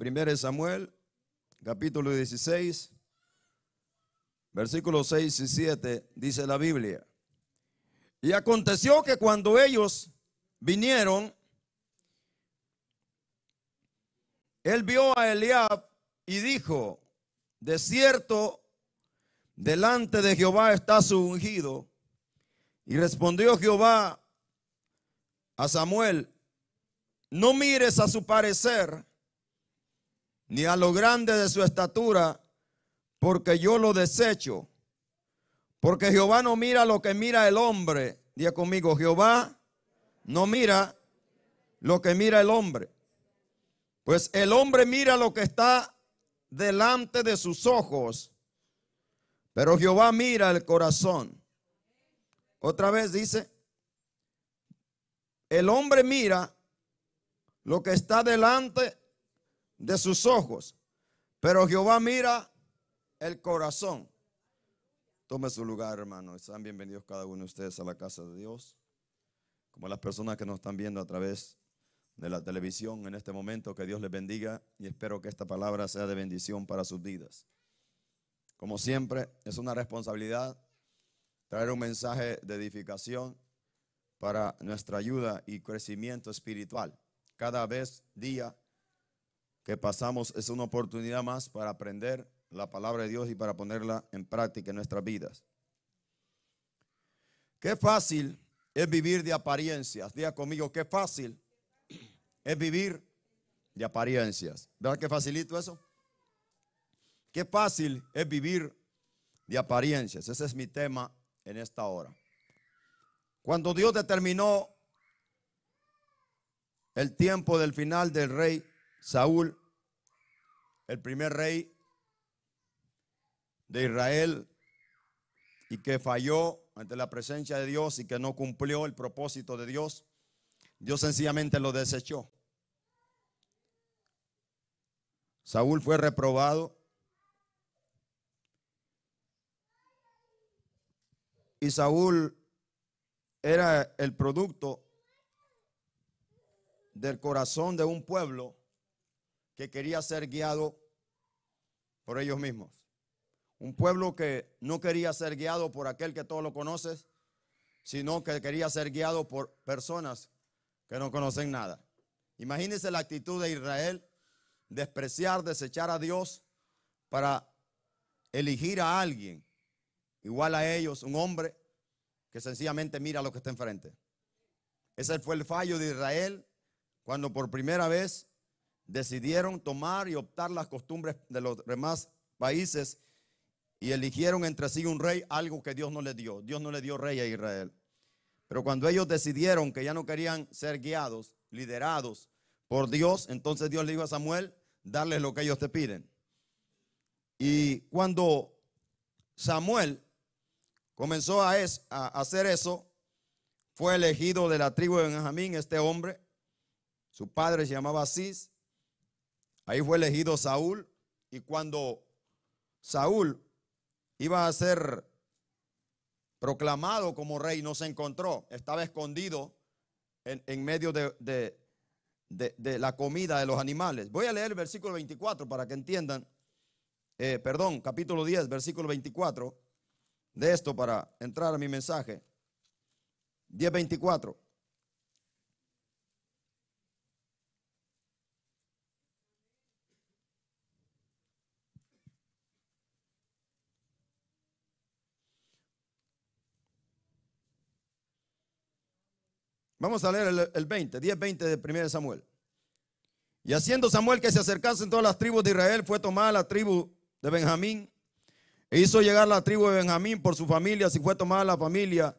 Primero Samuel, capítulo 16, versículos 6 y 7, dice la Biblia. Y aconteció que cuando ellos vinieron, él vio a Eliab y dijo, de cierto, delante de Jehová está su ungido. Y respondió Jehová a Samuel, no mires a su parecer ni a lo grande de su estatura, porque yo lo desecho. Porque Jehová no mira lo que mira el hombre. Día conmigo, Jehová no mira lo que mira el hombre. Pues el hombre mira lo que está delante de sus ojos, pero Jehová mira el corazón. Otra vez dice, el hombre mira lo que está delante de sus ojos, pero Jehová mira el corazón. Tome su lugar, hermano. Están bienvenidos cada uno de ustedes a la casa de Dios. Como las personas que nos están viendo a través de la televisión en este momento, que Dios les bendiga y espero que esta palabra sea de bendición para sus vidas. Como siempre, es una responsabilidad traer un mensaje de edificación para nuestra ayuda y crecimiento espiritual. Cada vez, día, que pasamos es una oportunidad más para aprender la palabra de Dios y para ponerla en práctica en nuestras vidas. Qué fácil es vivir de apariencias. Diga conmigo, qué fácil es vivir de apariencias. ¿Verdad que facilito eso? Qué fácil es vivir de apariencias. Ese es mi tema en esta hora. Cuando Dios determinó el tiempo del final del rey Saúl, el primer rey de Israel, y que falló ante la presencia de Dios y que no cumplió el propósito de Dios, Dios sencillamente lo desechó. Saúl fue reprobado. Y Saúl era el producto del corazón de un pueblo que quería ser guiado por ellos mismos. Un pueblo que no quería ser guiado por aquel que todos lo conoces, sino que quería ser guiado por personas que no conocen nada. Imagínense la actitud de Israel, despreciar, desechar a Dios para elegir a alguien igual a ellos, un hombre que sencillamente mira lo que está enfrente. Ese fue el fallo de Israel cuando por primera vez decidieron tomar y optar las costumbres de los demás países y eligieron entre sí un rey, algo que Dios no le dio. Dios no le dio rey a Israel. Pero cuando ellos decidieron que ya no querían ser guiados, liderados por Dios, entonces Dios le dijo a Samuel, darles lo que ellos te piden. Y cuando Samuel comenzó a, hacer eso, fue elegido de la tribu de Benjamín este hombre. Su padre se llamaba Asís Ahí fue elegido Saúl y cuando Saúl iba a ser proclamado como rey, no se encontró, estaba escondido en, medio de, la comida de los animales. Voy a leer el versículo 24 para que entiendan, eh, perdón, capítulo 10, versículo 24 de esto para entrar a mi mensaje. 10.24. Vamos a leer el, 20, 10-20 de 1 Samuel. Y haciendo Samuel que se acercasen todas las tribus de Israel, fue tomada la tribu de Benjamín. E hizo llegar la tribu de Benjamín por su familia, si fue tomada la familia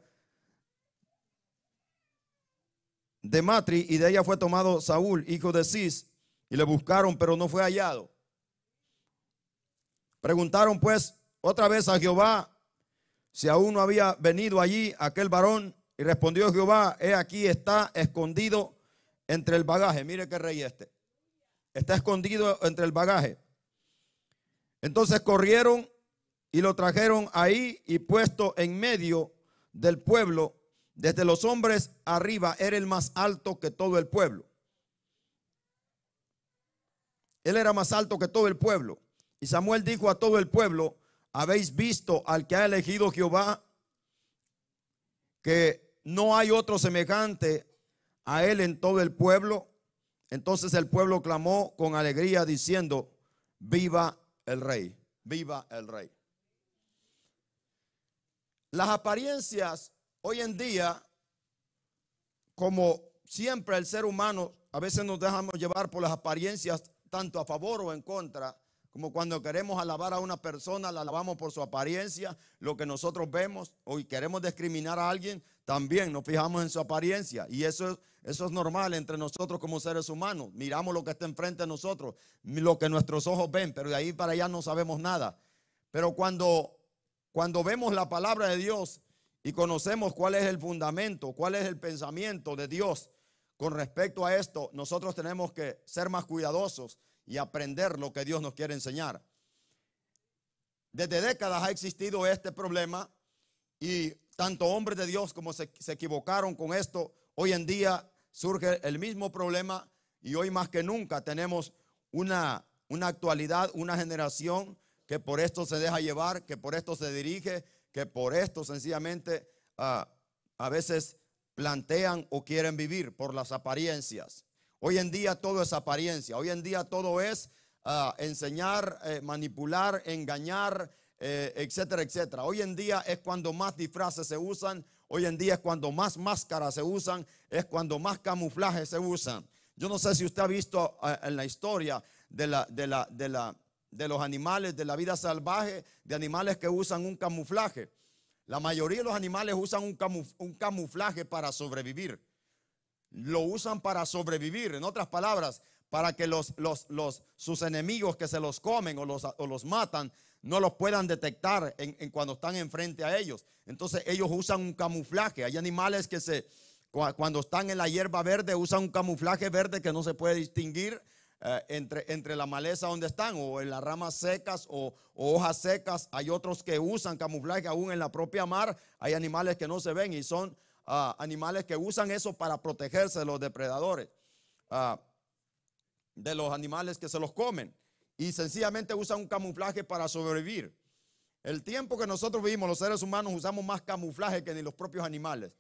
de Matri, y de ella fue tomado Saúl, hijo de Cis, y le buscaron, pero no fue hallado. Preguntaron pues otra vez a Jehová si aún no había venido allí aquel varón y respondió Jehová, he aquí está escondido entre el bagaje. Mire qué rey este. Está escondido entre el bagaje. Entonces corrieron y lo trajeron ahí y puesto en medio del pueblo, desde los hombres arriba, era el más alto que todo el pueblo. Él era más alto que todo el pueblo. Y Samuel dijo a todo el pueblo, habéis visto al que ha elegido Jehová que no hay otro semejante a él en todo el pueblo. Entonces el pueblo clamó con alegría diciendo, viva el rey, viva el rey. Las apariencias hoy en día, como siempre el ser humano, a veces nos dejamos llevar por las apariencias tanto a favor o en contra, como cuando queremos alabar a una persona, la alabamos por su apariencia, lo que nosotros vemos, o queremos discriminar a alguien, también nos fijamos en su apariencia. Y eso, eso es normal entre nosotros como seres humanos. Miramos lo que está enfrente de nosotros, lo que nuestros ojos ven, pero de ahí para allá no sabemos nada. Pero cuando, cuando vemos la palabra de Dios y conocemos cuál es el fundamento, cuál es el pensamiento de Dios con respecto a esto, nosotros tenemos que ser más cuidadosos y aprender lo que Dios nos quiere enseñar. Desde décadas ha existido este problema y tanto hombres de Dios como se, equivocaron con esto, hoy en día surge el mismo problema y hoy más que nunca tenemos una, actualidad, una generación que por esto se deja llevar, que por esto se dirige, que por esto sencillamente ah, a veces plantean o quieren vivir por las apariencias. Hoy en día todo es apariencia, hoy en día todo es ah, enseñar, eh, manipular, engañar, eh, etcétera, etcétera. Hoy en día es cuando más disfraces se usan, hoy en día es cuando más máscaras se usan, es cuando más camuflajes se usan. Yo no sé si usted ha visto ah, en la historia de, la, de, la, de, la, de los animales, de la vida salvaje, de animales que usan un camuflaje. La mayoría de los animales usan un, camuflaje para sobrevivir lo usan para sobrevivir. En otras palabras, para que los, sus enemigos que se los comen o los, matan no los puedan detectar en, cuando están enfrente a ellos. Entonces ellos usan un camuflaje. Hay animales que se, cuando están en la hierba verde usan un camuflaje verde que no se puede distinguir eh, entre, entre la maleza donde están o en las ramas secas o hojas secas. Hay otros que usan camuflaje aún en la propia mar. Hay animales que no se ven y son animales que usan eso para protegerse de los depredadores, de los animales que se los comen. Y sencillamente usan un camuflaje para sobrevivir. El tiempo que nosotros vivimos, los seres humanos, usamos más camuflaje que ni los propios animales.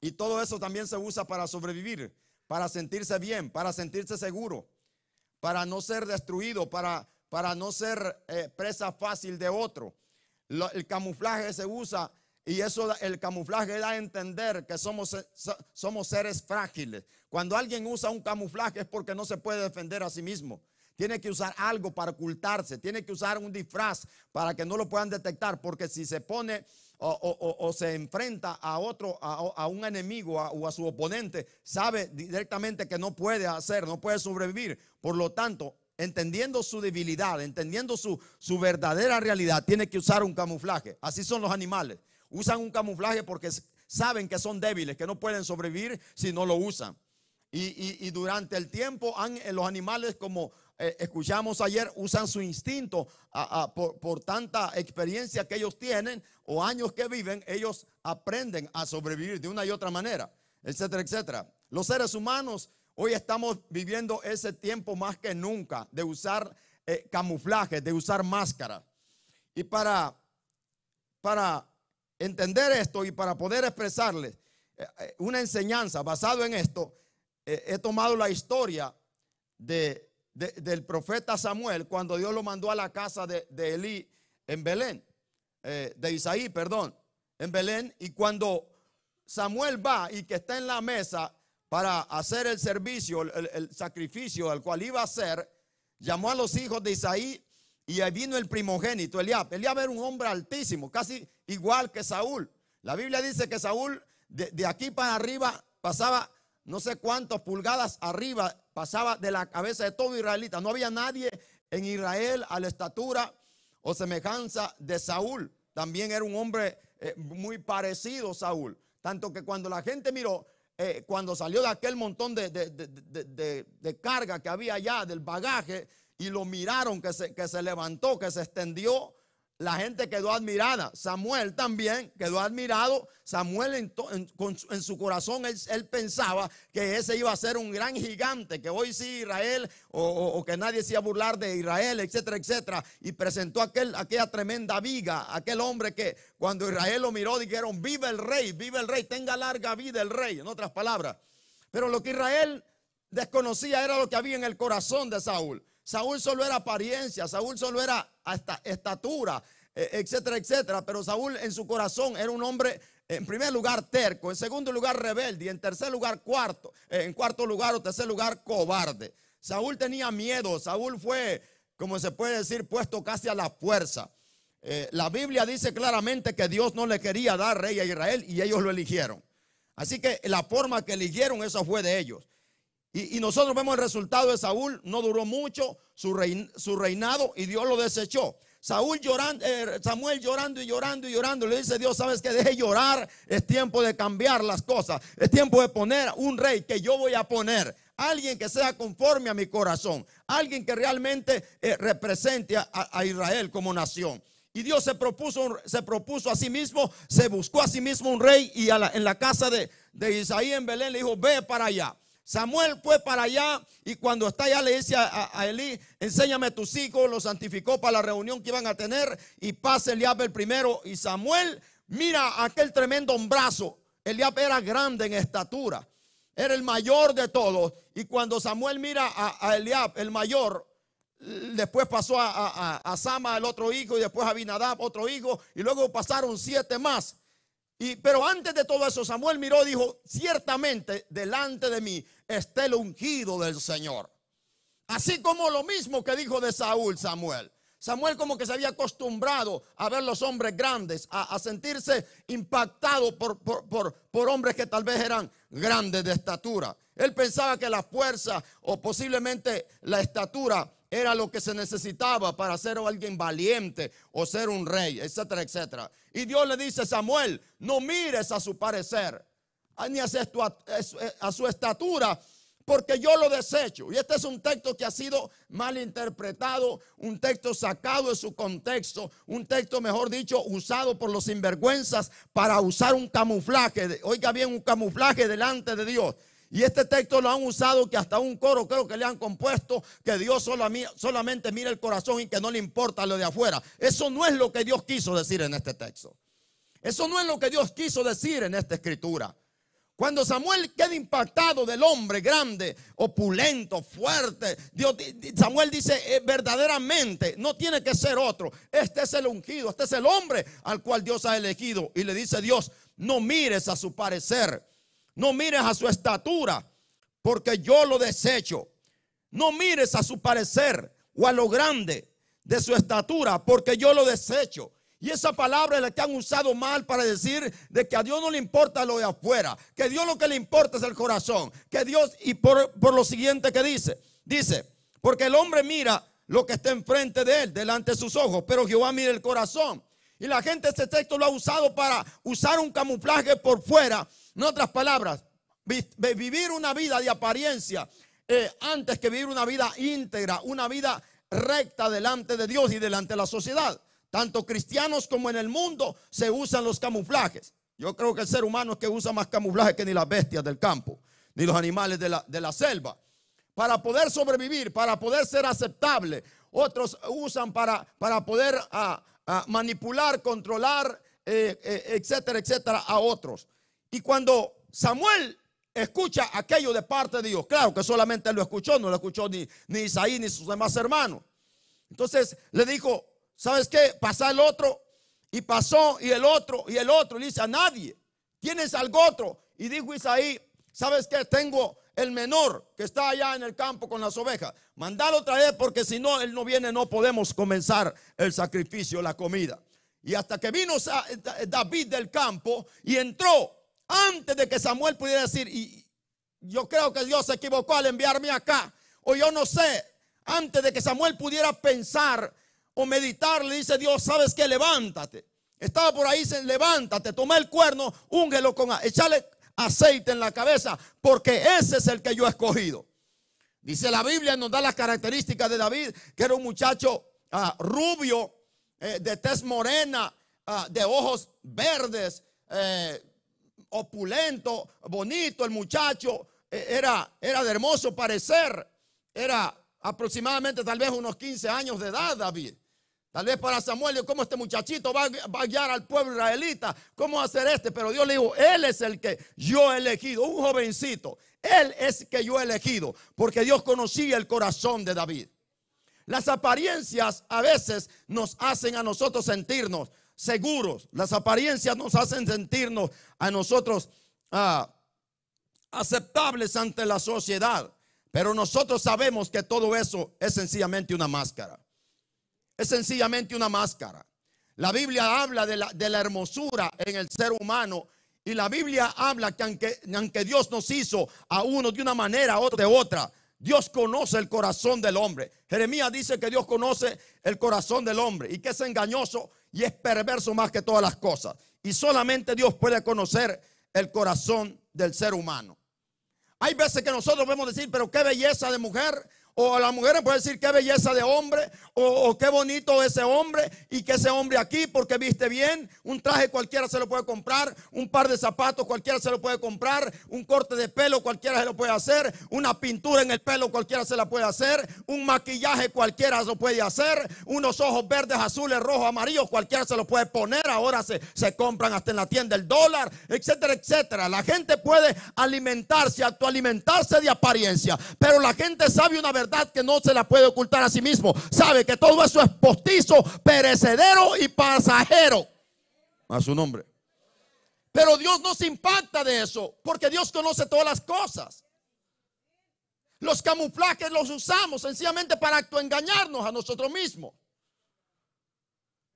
Y todo eso también se usa para sobrevivir, para sentirse bien, para sentirse seguro, para no ser destruido, para, para no ser eh, presa fácil de otro. el camuflaje se usa y eso, el camuflaje da a entender que somos, eh, somos seres frágiles. Cuando alguien usa un camuflaje es porque no se puede defender a sí mismo. Tiene que usar algo para ocultarse, tiene que usar un disfraz para que no lo puedan detectar, porque si se pone o, se enfrenta a otro, a, un enemigo o a su oponente, sabe directamente que no puede hacer, no puede sobrevivir. Por lo tanto, entendiendo su debilidad, entendiendo su, su verdadera realidad, tiene que usar un camuflaje. Así son los animales. Usan un camuflaje porque saben que son débiles, que no pueden sobrevivir si no lo usan. Y, durante el tiempo eh, los animales, como eh, escuchamos ayer, usan su instinto por, tanta experiencia que ellos tienen o años que viven, ellos aprenden a sobrevivir de una y otra manera, etcétera, etcétera. Los seres humanos hoy estamos viviendo ese tiempo más que nunca de usar eh, camuflaje, de usar máscara. Y para, para entender esto y para poder expresarles eh, eh, una enseñanza basado en esto, eh, he tomado la historia de, del profeta Samuel cuando Dios lo mandó a la casa de, de Elí en Belén, de Isaí, perdón, en Belén, y cuando Samuel va y que está en la mesa para hacer el servicio, el, el sacrificio al cual iba a ser llamó a los hijos de Isaí y ahí vino el primogénito, Eliab. Eliab era un hombre altísimo, casi igual que Saúl. La Biblia dice que Saúl de, aquí para arriba pasaba no sé cuántas pulgadas arriba, pasaba de la cabeza de todo israelita. No había nadie en Israel a la estatura o semejanza de Saúl. También era un hombre eh, muy parecido a Saúl. Tanto que cuando la gente miró, eh, cuando salió de aquel montón de, de, carga que había allá, del bagaje, y lo miraron, que se, que se levantó, que se extendió. La gente quedó admirada. Samuel también quedó admirado. Samuel en, en, su corazón, él, pensaba que ese iba a ser un gran gigante, que hoy sí Israel, o, que nadie se iba a burlar de Israel, etcétera, etcétera. Y presentó aquel, aquella tremenda viga, aquel hombre que cuando Israel lo miró dijeron, vive el rey, vive el rey, tenga larga vida el rey, en otras palabras. Pero lo que Israel desconocía era lo que había en el corazón de Saúl. Saúl solo era apariencia, Saúl solo era hasta estatura, e, etcétera, etcétera. Pero Saúl en su corazón era un hombre, en primer lugar, terco, en segundo lugar, rebelde, y en tercer lugar, cuarto, eh, en cuarto lugar o tercer lugar, cobarde. Saúl tenía miedo, Saúl fue, como se puede decir, puesto casi a la fuerza. Eh, la Biblia dice claramente que Dios no le quería dar rey a Israel y ellos lo eligieron. Así que la forma que eligieron, eso fue de ellos. Y, nosotros vemos el resultado de Saúl, no duró mucho su, su reinado y Dios lo desechó. Saúl llorando, eh, Samuel llorando y llorando y llorando. Le dice Dios, sabes que deje llorar, es tiempo de cambiar las cosas, es tiempo de poner un rey que yo voy a poner. Alguien que sea conforme a mi corazón, alguien que realmente eh, represente a, Israel como nación. Y Dios se propuso, se propuso a sí mismo, se buscó a sí mismo un rey y en la casa de, de Isaí en Belén le dijo, ve para allá. Samuel fue para allá y cuando está allá le dice a, Eli, Elí, enséñame tus hijos, lo santificó para la reunión que iban a tener y pasa Eliab el primero y Samuel mira aquel tremendo brazo Eliab era grande en estatura, era el mayor de todos y cuando Samuel mira a, Eliab, el mayor, después pasó a, Sama el otro hijo y después a Abinadab, otro hijo y luego pasaron siete más. Y, pero antes de todo eso, Samuel miró y dijo, ciertamente delante de mí esté el ungido del Señor. Así como lo mismo que dijo de Saúl Samuel. Samuel como que se había acostumbrado a ver los hombres grandes, a, sentirse impactado por, por, hombres que tal vez eran grandes de estatura. Él pensaba que la fuerza o posiblemente la estatura era lo que se necesitaba para ser alguien valiente o ser un rey, etcétera, etcétera. Y Dios le dice, Samuel, no mires a su parecer, Ah, ni a su, eh, a su estatura, porque yo lo desecho. Y este es un texto que ha sido mal interpretado, un texto sacado de su contexto, un texto, mejor dicho, usado por los sinvergüenzas para usar un camuflaje, oiga bien, un camuflaje delante de Dios. Y este texto lo han usado que hasta un coro creo que le han compuesto que Dios solamente mira el corazón y que no le importa lo de afuera. Eso no es lo que Dios quiso decir en este texto. Eso no es lo que Dios quiso decir en esta escritura. Cuando Samuel queda impactado del hombre grande, opulento, fuerte, Samuel dice eh, verdaderamente, no tiene que ser otro. Este es el ungido, este es el hombre al cual Dios ha elegido. Y le dice Dios, no mires a su parecer, no mires a su estatura, porque yo lo desecho. No mires a su parecer o a lo grande de su estatura, porque yo lo desecho. Y esa palabra es la que han usado mal para decir de que a Dios no le importa lo de afuera, que a Dios lo que le importa es el corazón, que Dios, y por, lo siguiente que dice, dice, porque el hombre mira lo que está enfrente de él, delante de sus ojos, pero Jehová mira el corazón. Y la gente este texto lo ha usado para usar un camuflaje por fuera, en otras palabras, vivir una vida de apariencia eh, antes que vivir una vida íntegra, una vida recta delante de Dios y delante de la sociedad tanto cristianos como en el mundo, se usan los camuflajes. Yo creo que el ser humano es que usa más camuflaje que ni las bestias del campo, ni los animales de la, selva. Para poder sobrevivir, para poder ser aceptable, otros usan para, para poder ah, ah, manipular, controlar, eh, eh, etcétera, etcétera, a otros. Y cuando Samuel escucha aquello de parte de Dios, claro que solamente lo escuchó, no lo escuchó ni, ni Isaí ni sus demás hermanos. Entonces le dijo, ¿Sabes qué? Pasa el otro. Y pasó y el otro y el otro. Le dice a nadie. Tienes algo otro. Y dijo Isaí, ¿sabes qué? Tengo el menor que está allá en el campo con las ovejas. Mandalo otra vez porque si no, él no viene, no podemos comenzar el sacrificio, la comida. Y hasta que vino David del campo y entró antes de que Samuel pudiera decir, y yo creo que Dios se equivocó al enviarme acá, o yo no sé, antes de que Samuel pudiera pensar o meditar, le dice Dios, ¿sabes que Levántate. Estaba por ahí, dice, levántate, toma el cuerno, úngelo con, Echale aceite en la cabeza, porque ese es el que yo he escogido. Dice la Biblia, nos da las características de David, que era un muchacho ah, rubio, eh, de tez morena, ah, de ojos verdes, eh, opulento, bonito el muchacho, eh, era, era de hermoso parecer, era aproximadamente tal vez unos 15 años de edad David. Tal vez para Samuel, ¿cómo este muchachito va, a guiar al pueblo israelita? ¿Cómo hacer este? Pero Dios le dijo, Él es el que yo he elegido, un jovencito. Él es el que yo he elegido, porque Dios conocía el corazón de David. Las apariencias a veces nos hacen a nosotros sentirnos seguros. Las apariencias nos hacen sentirnos a nosotros ah, aceptables ante la sociedad. Pero nosotros sabemos que todo eso es sencillamente una máscara es sencillamente una máscara. La Biblia habla de la, de la hermosura en el ser humano y la Biblia habla que aunque, aunque Dios nos hizo a uno de una manera, o de otra, Dios conoce el corazón del hombre. Jeremías dice que Dios conoce el corazón del hombre y que es engañoso y es perverso más que todas las cosas. Y solamente Dios puede conocer el corazón del ser humano. Hay veces que nosotros vemos decir, pero qué belleza de mujer, o a las mujeres puede decir qué belleza de hombre, o, qué bonito ese hombre, y que ese hombre aquí, porque viste bien, un traje cualquiera se lo puede comprar, un par de zapatos cualquiera se lo puede comprar, un corte de pelo cualquiera se lo puede hacer, una pintura en el pelo cualquiera se la puede hacer, un maquillaje cualquiera se lo puede hacer, unos ojos verdes, azules, rojos, amarillos, cualquiera se lo puede poner, ahora se, se compran hasta en la tienda el dólar, etcétera, etcétera. La gente puede alimentarse, actualimentarse de apariencia, pero la gente sabe una verdad verdad que no se la puede ocultar a sí mismo. Sabe que todo eso es postizo, perecedero y pasajero. A su nombre. Pero Dios no se impacta de eso, porque Dios conoce todas las cosas. Los camuflajes los usamos sencillamente para engañarnos a nosotros mismos.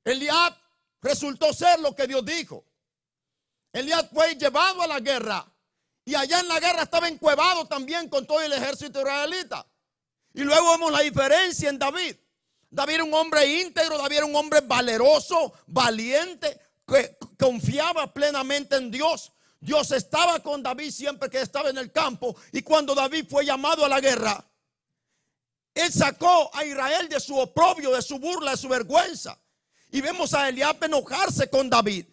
Eliad resultó ser lo que Dios dijo. Eliad fue llevado a la guerra y allá en la guerra estaba encuevado también con todo el ejército israelita. Y luego vemos la diferencia en David. David era un hombre íntegro, David era un hombre valeroso, valiente, que confiaba plenamente en Dios. Dios estaba con David siempre que estaba en el campo. Y cuando David fue llamado a la guerra, él sacó a Israel de su oprobio, de su burla, de su vergüenza. Y vemos a Eliab enojarse con David,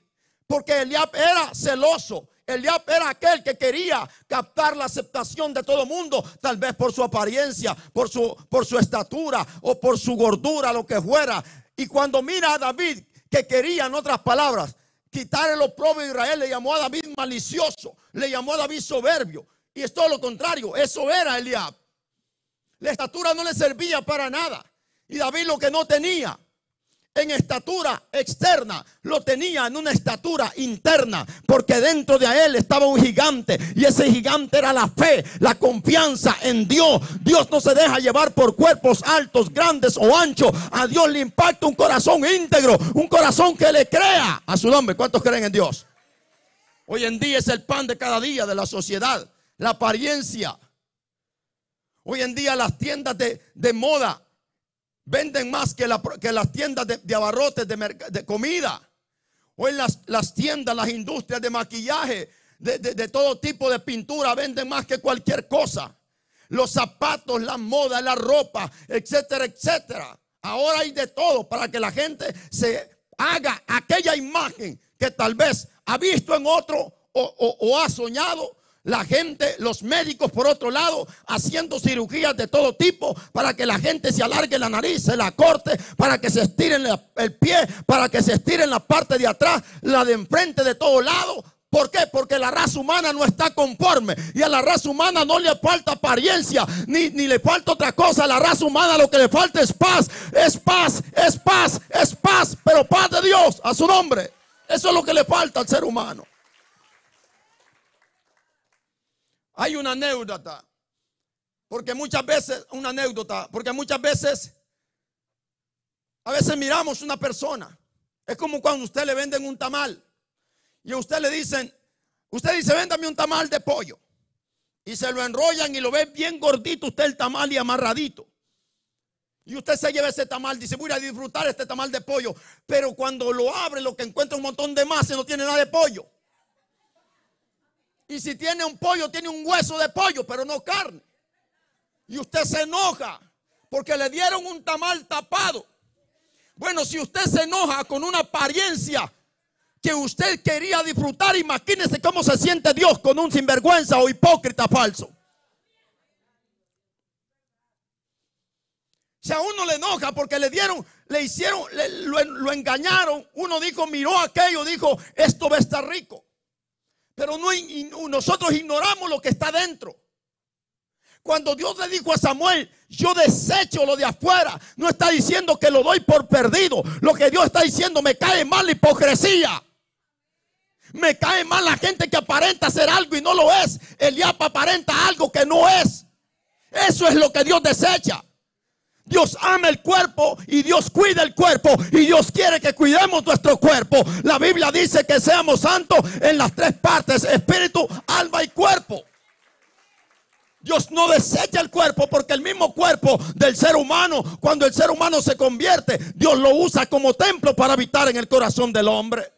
porque Eliab era celoso, Eliab era aquel que quería captar la aceptación de todo el mundo, tal vez por su apariencia, por su, por su estatura o por su gordura, lo que fuera. Y cuando mira a David, que quería, en otras palabras, quitar el oprobio de Israel, le llamó a David malicioso, le llamó a David soberbio. Y es todo lo contrario, eso era Eliab. La estatura no le servía para nada. Y David lo que no tenía, en estatura externa, lo tenía en una estatura interna, porque dentro de él estaba un gigante y ese gigante era la fe, la confianza en Dios. Dios no se deja llevar por cuerpos altos, grandes o anchos. A Dios le impacta un corazón íntegro, un corazón que le crea a su nombre. ¿Cuántos creen en Dios? Hoy en día es el pan de cada día de la sociedad, la apariencia. Hoy en día las tiendas de, de moda Venden más que, las tiendas de, abarrotes de, comida. O en las tiendas, las industrias de maquillaje, de, todo tipo de pintura, venden más que cualquier cosa. Los zapatos, la moda, la ropa, etcétera, etcétera. Ahora hay de todo para que la gente se haga aquella imagen que tal vez ha visto en otro o ha soñado la gente, los médicos por otro lado, haciendo cirugías de todo tipo para que la gente se alargue la nariz, se la corte, para que se estiren el pie, para que se estiren la parte de atrás, la de enfrente, de todo lado. ¿Por qué? Porque la raza humana no está conforme. Y a la raza humana no le falta apariencia, ni, ni, le falta otra cosa. A la raza humana lo que le falta es paz, es paz, es paz, es paz. Pero paz de Dios, a su nombre. Eso es lo que le falta al ser humano. Hay una anécdota. Porque muchas veces, una anécdota, porque muchas veces, a veces miramos una persona. Es como cuando usted le venden un tamal y a usted le dicen, usted dice, véndame un tamal de pollo. Y se lo enrollan y lo ve bien gordito usted el tamal y amarradito. Y usted se lleva ese tamal, dice, voy a disfrutar este tamal de pollo. Pero cuando lo abre, lo que encuentra un montón de masa y no tiene nada de pollo. Y si tiene un pollo, tiene un hueso de pollo, pero no carne. Y usted se enoja porque le dieron un tamal tapado. Bueno, si usted se enoja con una apariencia que usted quería disfrutar, imagínese cómo se siente Dios con un sinvergüenza o hipócrita falso. Si a uno le enoja porque le dieron, le hicieron, lo, lo engañaron, uno dijo, miró aquello, dijo, esto va a estar rico. Pero no, nosotros ignoramos lo que está dentro. Cuando Dios le dijo a Samuel, yo desecho lo de afuera, no está diciendo que lo doy por perdido. Lo que Dios está diciendo, me cae mal la hipocresía. Me cae mal la gente que aparenta ser algo y no lo es. El ya aparenta algo que no es. Eso es lo que Dios desecha. Dios ama el cuerpo y Dios cuida el cuerpo y Dios quiere que cuidemos nuestro cuerpo. La Biblia dice que seamos santos en las tres partes, espíritu, alma y cuerpo. Dios no desecha el cuerpo porque el mismo cuerpo del ser humano, cuando el ser humano se convierte, Dios lo usa como templo para habitar en el corazón del hombre.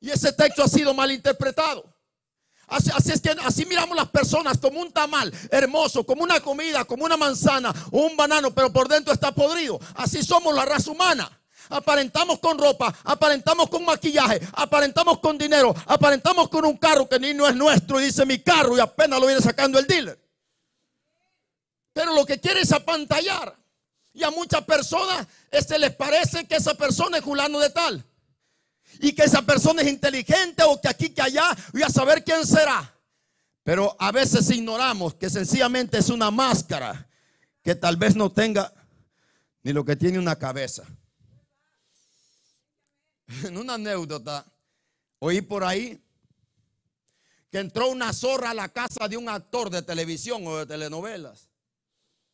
Y ese texto ha sido malinterpretado. Así, es que así miramos las personas como un tamal hermoso, como una comida, como una manzana o un banano, pero por dentro está podrido. Así somos la raza humana. Aparentamos con ropa, aparentamos con maquillaje, aparentamos con dinero, aparentamos con un carro que ni no es nuestro y dice mi carro y apenas lo viene sacando el dealer. Pero lo que quiere es apantallar. Y a muchas personas se este, les parece que esa persona es culano de tal y que esa persona es inteligente o que aquí, que allá, voy a saber quién será. Pero a veces ignoramos que sencillamente es una máscara que tal vez no tenga ni lo que tiene una cabeza. En una anécdota, oí por ahí que entró una zorra a la casa de un actor de televisión o de telenovelas.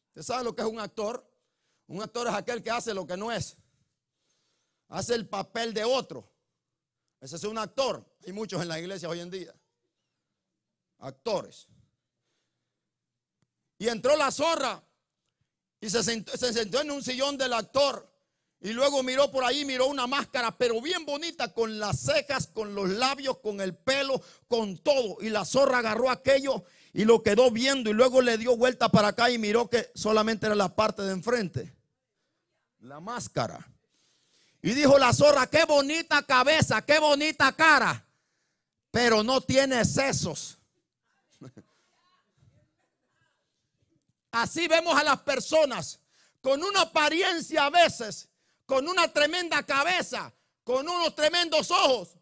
¿Usted sabe lo que es un actor? Un actor es aquel que hace lo que no es. Hace el papel de otro. Ese es un actor. Hay muchos en la iglesia hoy en día. Actores. Y entró la zorra y se sentó, en un sillón del actor. Y luego miró por ahí, miró una máscara, pero bien bonita, con las cejas, con los labios, con el pelo, con todo. Y la zorra agarró aquello y lo quedó viendo. Y luego le dio vuelta para acá y miró que solamente era la parte de enfrente. La máscara. Y dijo la zorra, qué bonita cabeza, qué bonita cara, pero no tiene sesos. Así vemos a las personas con una apariencia a veces, con una tremenda cabeza, con unos tremendos ojos,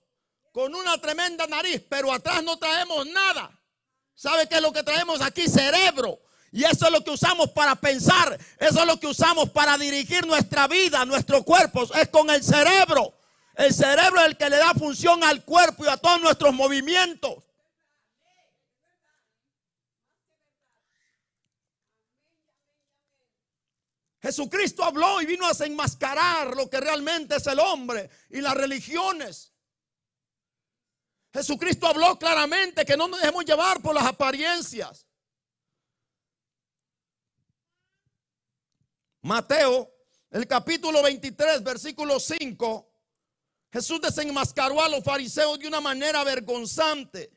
con una tremenda nariz, pero atrás no traemos nada. ¿Sabe qué es lo que traemos aquí? Cerebro. Y eso es lo que usamos para pensar, eso es lo que usamos para dirigir nuestra vida, nuestros cuerpo es con el cerebro. El cerebro es el que le da función al cuerpo y a todos nuestros movimientos. Jesucristo habló y vino a desenmascarar lo que realmente es el hombre y las religiones. Jesucristo habló claramente que no nos dejemos llevar por las apariencias. Mateo, el capítulo 23, versículo 5, Jesús desenmascaró a los fariseos de una manera vergonzante,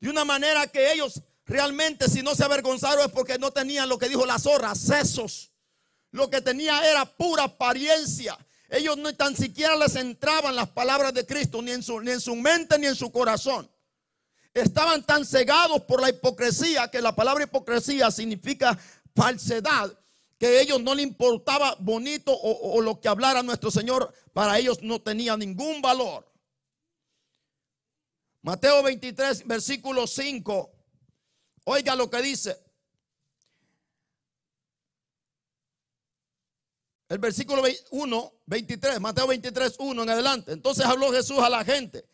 de una manera que ellos realmente si no se avergonzaron es porque no tenían lo que dijo la zorra, sesos. Lo que tenía era pura apariencia. Ellos no tan siquiera les entraban las palabras de Cristo, ni en su, ni en su mente ni en su corazón. Estaban tan cegados por la hipocresía, que la palabra hipocresía significa falsedad que a ellos no le importaba bonito o, o lo que hablara nuestro Señor, para ellos no tenía ningún valor. Mateo 23, versículo 5. Oiga lo que dice. El versículo 1, 23, Mateo 23, 1 en adelante. Entonces habló Jesús a la gente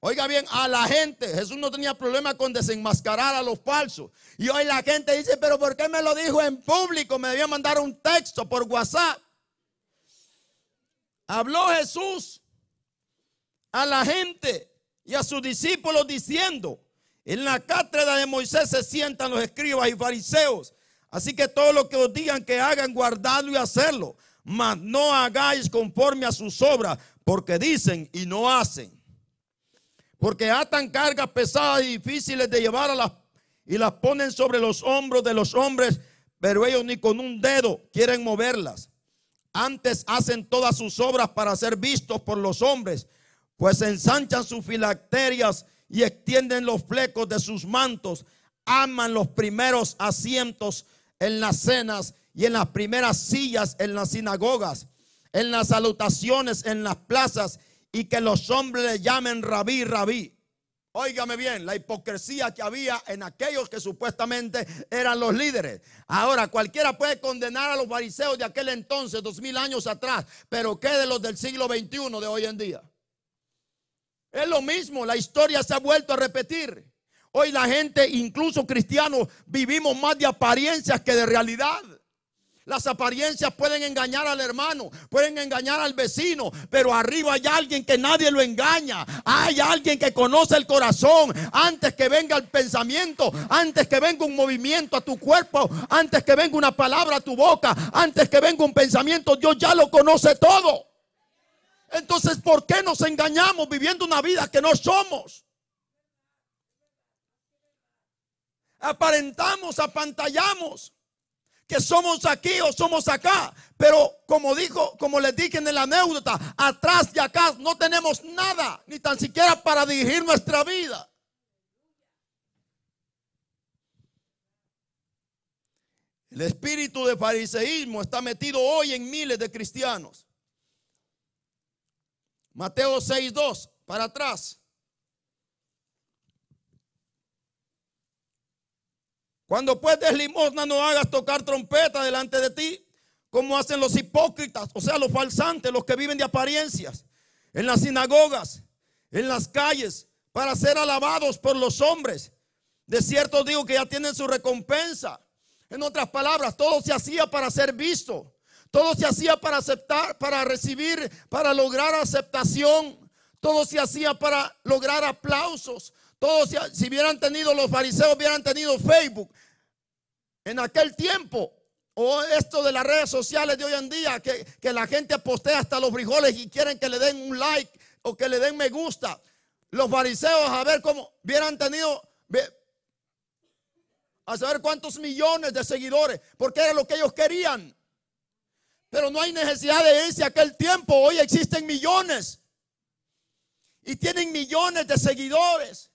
Oiga bien, a la gente. Jesús no tenía problema con desenmascarar a los falsos. Y hoy la gente dice, pero ¿por qué me lo dijo en público? Me debía mandar un texto por WhatsApp. Habló Jesús a la gente y a sus discípulos diciendo, en la cátedra de Moisés se sientan los escribas y fariseos. Así que todo lo que os digan que hagan, guardadlo y hacerlo. Mas no hagáis conforme a sus obras, porque dicen y no hacen porque atan cargas pesadas y difíciles de llevar a y las ponen sobre los hombros de los hombres, pero ellos ni con un dedo quieren moverlas. Antes hacen todas sus obras para ser vistos por los hombres, pues ensanchan sus filacterias y extienden los flecos de sus mantos, aman los primeros asientos en las cenas y en las primeras sillas en las sinagogas, en las salutaciones en las plazas y que los hombres le llamen rabí, rabí. Óigame bien, la hipocresía que había en aquellos que supuestamente eran los líderes. Ahora, cualquiera puede condenar a los fariseos de aquel entonces, dos mil años atrás, pero ¿qué de los del siglo XXI de hoy en día? Es lo mismo, la historia se ha vuelto a repetir. Hoy la gente, incluso cristianos, vivimos más de apariencias que de realidad. Las apariencias pueden engañar al hermano, pueden engañar al vecino, pero arriba hay alguien que nadie lo engaña. Hay alguien que conoce el corazón antes que venga el pensamiento, antes que venga un movimiento a tu cuerpo, antes que venga una palabra a tu boca, antes que venga un pensamiento. Dios ya lo conoce todo. Entonces, ¿por qué nos engañamos viviendo una vida que no somos? Aparentamos, apantallamos que somos aquí o somos acá, pero como dijo, como les dije en la anécdota, atrás y acá no tenemos nada, ni tan siquiera para dirigir nuestra vida. El espíritu de fariseísmo está metido hoy en miles de cristianos. Mateo 6:2 para atrás. Cuando puedes limosna, no hagas tocar trompeta delante de ti, como hacen los hipócritas, o sea, los falsantes, los que viven de apariencias, en las sinagogas, en las calles, para ser alabados por los hombres. De cierto digo que ya tienen su recompensa. En otras palabras, todo se hacía para ser visto. Todo se hacía para aceptar, para recibir, para lograr aceptación. Todo se hacía para lograr aplausos. Todos, si hubieran tenido los fariseos, hubieran tenido Facebook en aquel tiempo. O esto de las redes sociales de hoy en día, que, la gente postea hasta los frijoles y quieren que le den un like o que le den me gusta. Los fariseos, a ver cómo hubieran tenido, a saber cuántos millones de seguidores, porque era lo que ellos querían. Pero no hay necesidad de irse a aquel tiempo, hoy existen millones y tienen millones de seguidores.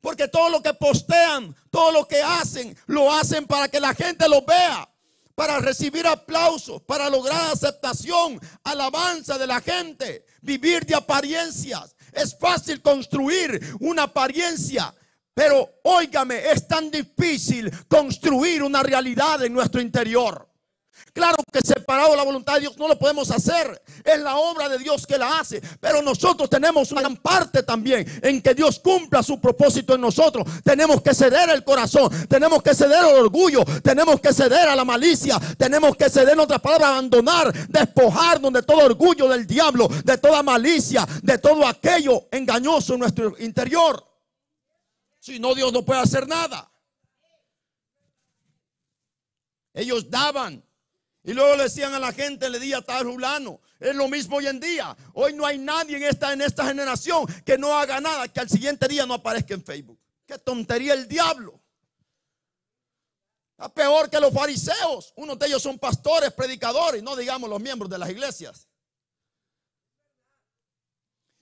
Porque todo lo que postean, todo lo que hacen, lo hacen para que la gente lo vea, para recibir aplausos, para lograr aceptación, alabanza de la gente, vivir de apariencias. Es fácil construir una apariencia, pero óigame, es tan difícil construir una realidad en nuestro interior claro que separado la voluntad de Dios no lo podemos hacer. Es la obra de Dios que la hace. Pero nosotros tenemos una gran parte también en que Dios cumpla su propósito en nosotros. Tenemos que ceder el corazón. Tenemos que ceder el orgullo. Tenemos que ceder a la malicia. Tenemos que ceder, en otras palabras, abandonar, despojarnos de todo orgullo del diablo, de toda malicia, de todo aquello engañoso en nuestro interior. Si no, Dios no puede hacer nada. Ellos daban y luego le decían a la gente, le di a tal fulano. Es lo mismo hoy en día. Hoy no hay nadie en esta, en esta generación que no haga nada, que al siguiente día no aparezca en Facebook. Qué tontería el diablo. Está peor que los fariseos. Unos de ellos son pastores, predicadores, no digamos los miembros de las iglesias.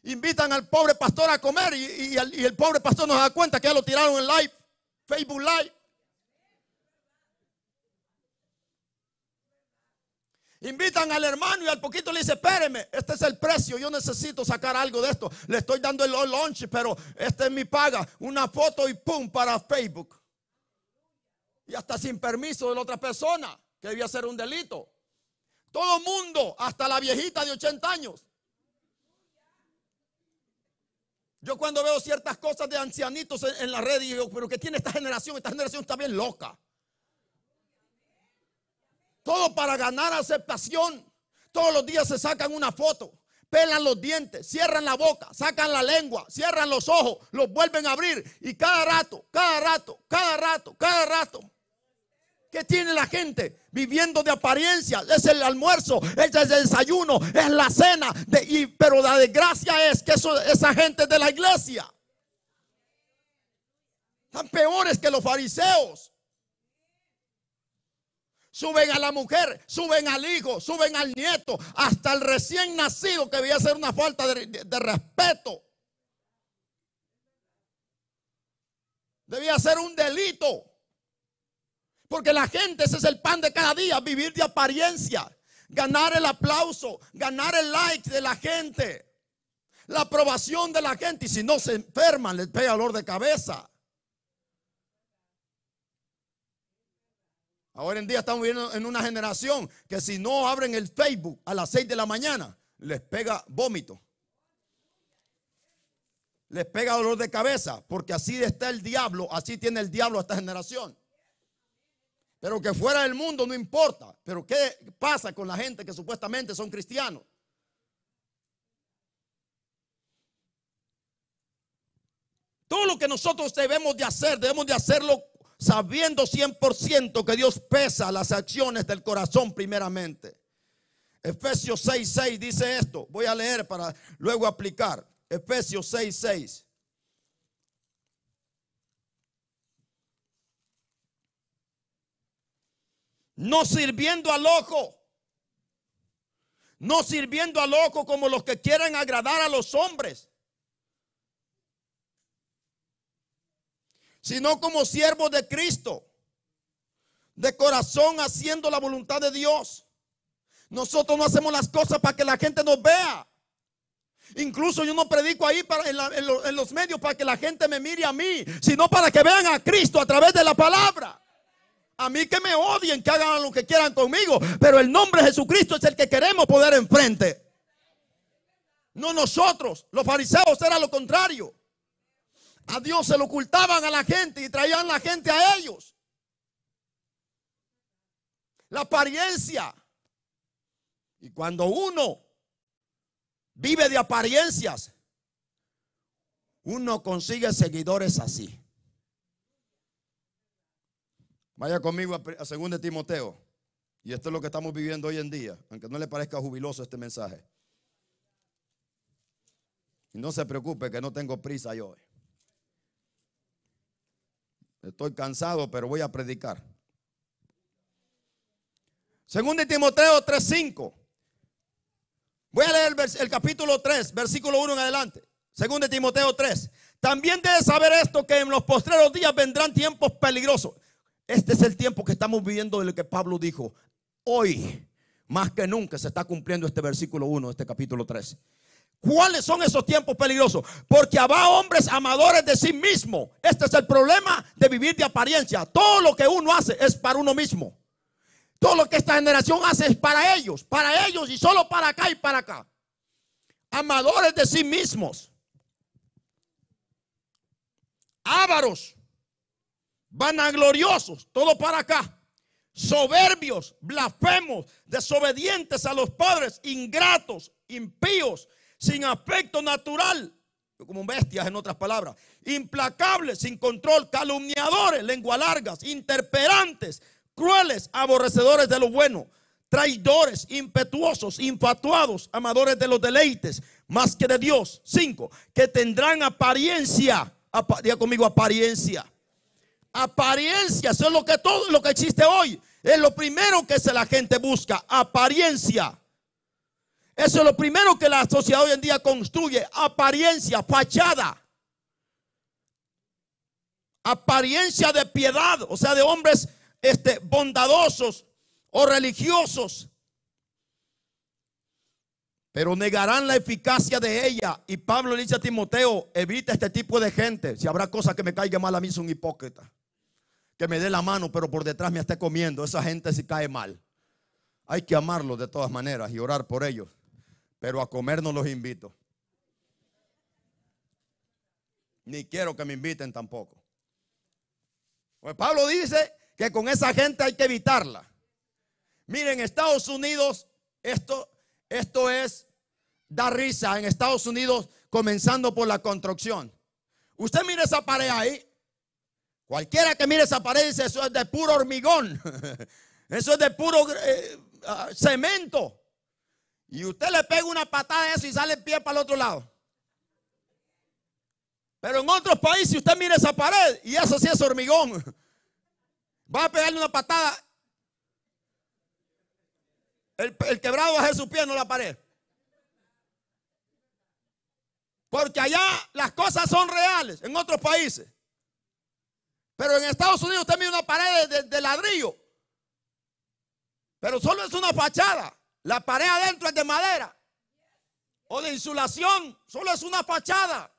Invitan al pobre pastor a comer y, el pobre pastor nos da cuenta que ya lo tiraron en live, Facebook Live. Invitan al hermano y al poquito le dice, espéreme, este es el precio, yo necesito sacar algo de esto. Le estoy dando el lunch, pero este es mi paga. Una foto y pum para Facebook. Y hasta sin permiso de la otra persona, que debía ser un delito. Todo mundo, hasta la viejita de 80 años. Yo cuando veo ciertas cosas de ancianitos en, en la red, digo, pero ¿qué tiene esta generación? Esta generación está bien loca. Todo para ganar aceptación. Todos los días se sacan una foto, pelan los dientes, cierran la boca, sacan la lengua, cierran los ojos, los vuelven a abrir. Y cada rato, cada rato, cada rato, cada rato. ¿Qué tiene la gente? Viviendo de apariencia Es el almuerzo, es el desayuno, es la cena. y, pero la desgracia es que eso, esa gente de la iglesia. Están peores que los fariseos. Suben a la mujer, suben al hijo, suben al nieto, hasta el recién nacido que debía ser una falta de, respeto. Debía ser un delito. Porque la gente, ese es el pan de cada día, vivir de apariencia, ganar el aplauso, ganar el like de la gente, la aprobación de la gente. Y si no se enferman, les pega dolor de cabeza. Ahora en día estamos viviendo en una generación que si no abren el Facebook a las 6 de la mañana, les pega vómito. Les pega dolor de cabeza, porque así está el diablo, así tiene el diablo a esta generación. Pero que fuera del mundo no importa. Pero ¿qué pasa con la gente que supuestamente son cristianos? Todo lo que nosotros debemos de hacer, debemos de hacerlo sabiendo 100% que Dios pesa las acciones del corazón primeramente. Efesios 6.6 6 dice esto. Voy a leer para luego aplicar. Efesios 6.6 6. No sirviendo al ojo. No sirviendo al ojo como los que quieren agradar a los hombres sino como siervos de Cristo, de corazón haciendo la voluntad de Dios. Nosotros no hacemos las cosas para que la gente nos vea. Incluso yo no predico ahí para, en, los medios para que la gente me mire a mí, sino para que vean a Cristo a través de la palabra. A mí que me odien, que hagan lo que quieran conmigo, pero el nombre de Jesucristo es el que queremos poder enfrente. No nosotros, los fariseos era lo contrario a Dios se lo ocultaban a la gente y traían la gente a ellos. La apariencia. Y cuando uno vive de apariencias, uno consigue seguidores así. Vaya conmigo a 2 Timoteo. Y esto es lo que estamos viviendo hoy en día, aunque no le parezca jubiloso este mensaje. Y no se preocupe que no tengo prisa yo hoy. Estoy cansado, pero voy a predicar. Segundo de Timoteo 3:5. Voy a leer el, capítulo 3, versículo 1 en adelante. Segundo Timoteo 3. También debes saber esto que en los postreros días vendrán tiempos peligrosos. Este es el tiempo que estamos viviendo En el que Pablo dijo. Hoy, más que nunca, se está cumpliendo este versículo 1, este capítulo 3. ¿Cuáles son esos tiempos peligrosos? Porque habrá hombres amadores de sí mismo. Este es el problema de vivir de apariencia. Todo lo que uno hace es para uno mismo. Todo lo que esta generación hace es para ellos, para ellos y solo para acá y para acá. Amadores de sí mismos. Ávaros. Vanagloriosos. Todo para acá soberbios, blasfemos, desobedientes a los padres, ingratos, impíos, sin aspecto natural, como bestias en otras palabras, implacables, sin control, calumniadores, lengua largas, interperantes, crueles, aborrecedores de lo bueno, traidores, impetuosos, infatuados, amadores de los deleites, más que de Dios. Cinco, que tendrán apariencia, diga conmigo apariencia. Apariencia, eso es lo que todo lo que existe hoy. Es lo primero que la gente busca, apariencia. Eso es lo primero que la sociedad hoy en día construye. Apariencia, fachada. Apariencia de piedad, o sea, de hombres este, bondadosos o religiosos. Pero negarán la eficacia de ella. Y Pablo le dice a Timoteo, evita este tipo de gente. Si habrá cosas que me caiga mal, a mí es un hipócrita. Que me dé la mano, pero por detrás me esté comiendo. Esa gente si cae mal. Hay que amarlos de todas maneras y orar por ellos pero a comer no los invito. Ni quiero que me inviten tampoco. Pues Pablo dice que con esa gente hay que evitarla. Miren, Estados Unidos, esto, esto es da risa en Estados Unidos, comenzando por la construcción. Usted mire esa pared ahí. Cualquiera que mire esa pared dice, eso es de puro hormigón. Eso es de puro eh, ah, cemento. Y usted le pega una patada a eso y sale el pie para el otro lado. Pero en otros países usted mira esa pared y eso sí es hormigón. Va a pegarle una patada. El, quebrado va a hacer su pie, no la pared. Porque allá las cosas son reales en otros países. Pero en Estados Unidos usted mira una pared de ladrillo. Pero solo es una fachada. La pared adentro es de madera o de insulación, solo es una fachada.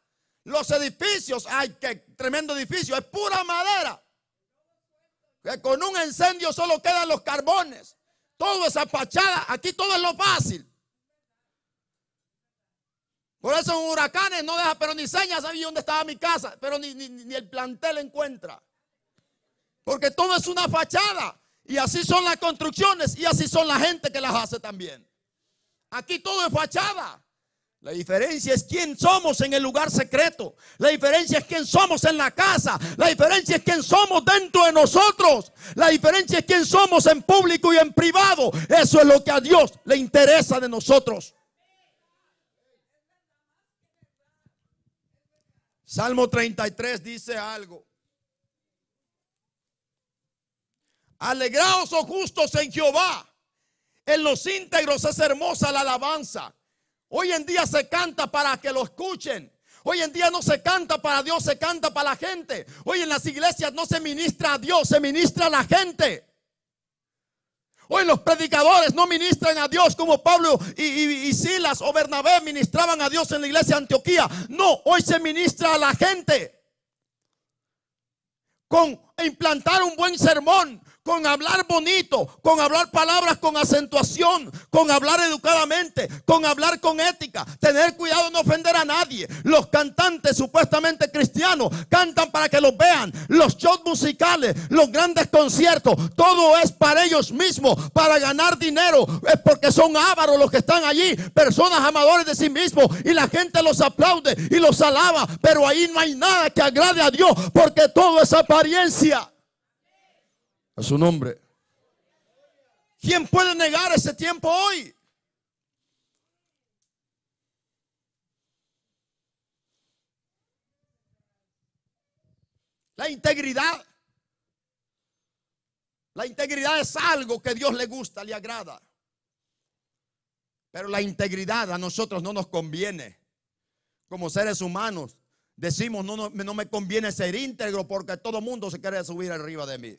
Los edificios, ay, qué tremendo edificio, es pura madera. Que con un incendio solo quedan los carbones. Todo esa fachada, aquí todo es lo fácil. Por eso en huracanes no deja, pero ni señas sabía dónde estaba mi casa, pero ni el plantel encuentra. Porque todo es una fachada. Y así son las construcciones y así son la gente que las hace también. Aquí todo es fachada. La diferencia es quién somos en el lugar secreto. La diferencia es quién somos en la casa. La diferencia es quién somos dentro de nosotros. La diferencia es quién somos en público y en privado. Eso es lo que a Dios le interesa de nosotros. Salmo 33 dice algo. Alegraos, o oh justos, en Jehová. En los íntegros es hermosa la alabanza. Hoy en día se canta para que lo escuchen. Hoy en día no se canta para Dios, se canta para la gente. Hoy en las iglesias no se ministra a Dios, se ministra a la gente. Hoy los predicadores no ministran a Dios como Pablo y, y, Silas o Bernabé ministraban a Dios en la iglesia de Antioquía. No, hoy se ministra a la gente. Con implantar un buen sermón, con hablar bonito, con hablar palabras con acentuación, con hablar educadamente, con hablar con ética, tener cuidado de no ofender a nadie. Los cantantes supuestamente cristianos cantan para que los vean, los shows musicales, los grandes conciertos, todo es para ellos mismos, para ganar dinero, es porque son ávaros los que están allí, personas amadores de sí mismos y la gente los aplaude y los alaba, pero ahí no hay nada que agrade a Dios porque todo es apariencia su nombre. ¿Quién puede negar ese tiempo hoy? La integridad. La integridad es algo que Dios le gusta, le agrada. Pero la integridad a nosotros no nos conviene. Como seres humanos decimos, no, no, no me conviene ser íntegro porque todo mundo se quiere subir arriba de mí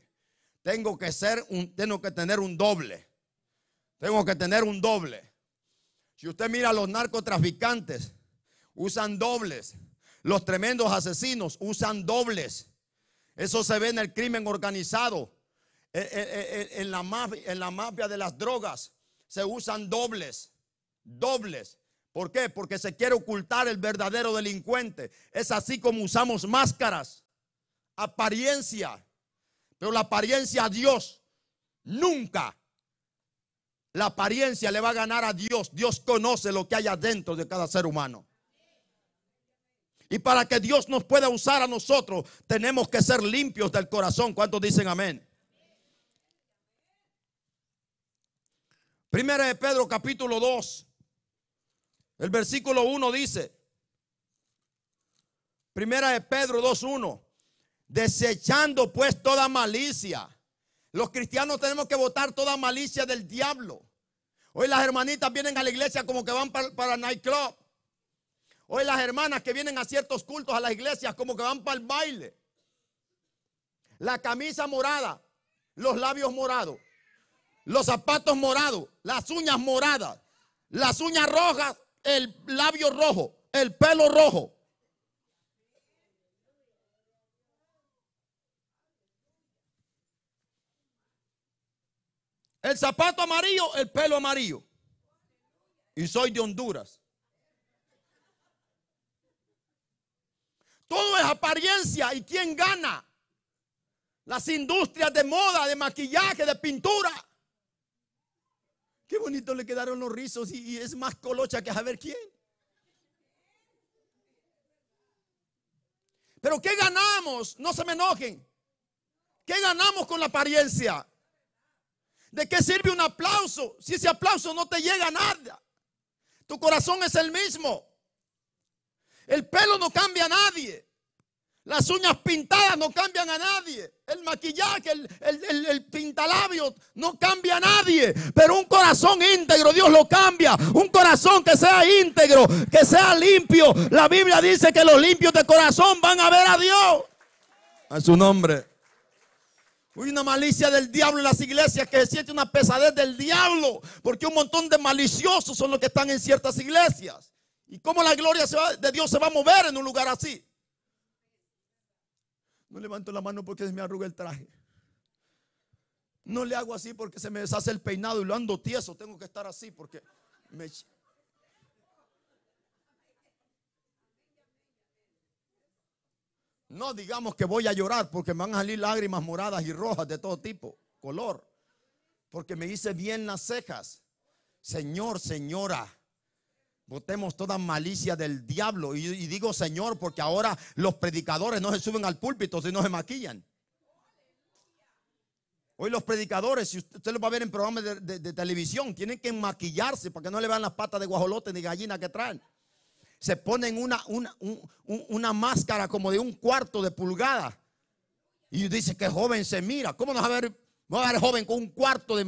tengo que ser un, tengo que tener un doble. Tengo que tener un doble. Si usted mira a los narcotraficantes, usan dobles. Los tremendos asesinos usan dobles. Eso se ve en el crimen organizado, e, e, e, en la, mafia, en la mafia de las drogas. Se usan dobles, dobles. ¿Por qué? Porque se quiere ocultar el verdadero delincuente. Es así como usamos máscaras, apariencia. Pero la apariencia a Dios nunca. La apariencia le va a ganar a Dios. Dios conoce lo que hay adentro de cada ser humano. Y para que Dios nos pueda usar a nosotros, tenemos que ser limpios del corazón. ¿Cuántos dicen amén? Primera de Pedro capítulo 2, el versículo 1 dice, Primera de Pedro 2.1. Desechando pues toda malicia. Los cristianos tenemos que votar toda malicia del diablo. Hoy las hermanitas vienen a la iglesia como que van para, para nightclub. Hoy las hermanas que vienen a ciertos cultos a las iglesias como que van para el baile. La camisa morada, los labios morados, los zapatos morados, las uñas moradas, las uñas rojas, el labio rojo, el pelo rojo. El zapato amarillo, el pelo amarillo. Y soy de Honduras. Todo es apariencia y quién gana. Las industrias de moda, de maquillaje, de pintura. Qué bonito le quedaron los rizos y, es más colocha que saber quién. Pero ¿qué ganamos? No se me enojen. ¿Qué ganamos con la apariencia? ¿De qué sirve un aplauso si ese aplauso no te llega a nada? Tu corazón es el mismo. El pelo no cambia a nadie. Las uñas pintadas no cambian a nadie. El maquillaje, el, pintalabio no cambia a nadie. Pero un corazón íntegro, Dios lo cambia. Un corazón que sea íntegro, que sea limpio. La Biblia dice que los limpios de corazón van a ver a Dios. A su nombre. Hay una malicia del diablo en las iglesias que se siente una pesadez del diablo, porque un montón de maliciosos son los que están en ciertas iglesias. ¿Y cómo la gloria de Dios se va a mover en un lugar así? No levanto la mano porque se me arruga el traje. No le hago así porque se me deshace el peinado y lo ando tieso. Tengo que estar así porque me, No digamos que voy a llorar porque me van a salir lágrimas moradas y rojas de todo tipo, color. Porque me hice bien las cejas. Señor, señora, botemos toda malicia del diablo. Y, digo Señor porque ahora los predicadores no se suben al púlpito, si no se maquillan. Hoy los predicadores, si usted, los va a ver en programas de, televisión, tienen que maquillarse para que no le vean las patas de guajolote ni gallina que traen se ponen una, una, máscara como de un cuarto de pulgada. Y dice que joven se mira. ¿Cómo no va a ver, va a ver joven con un cuarto de,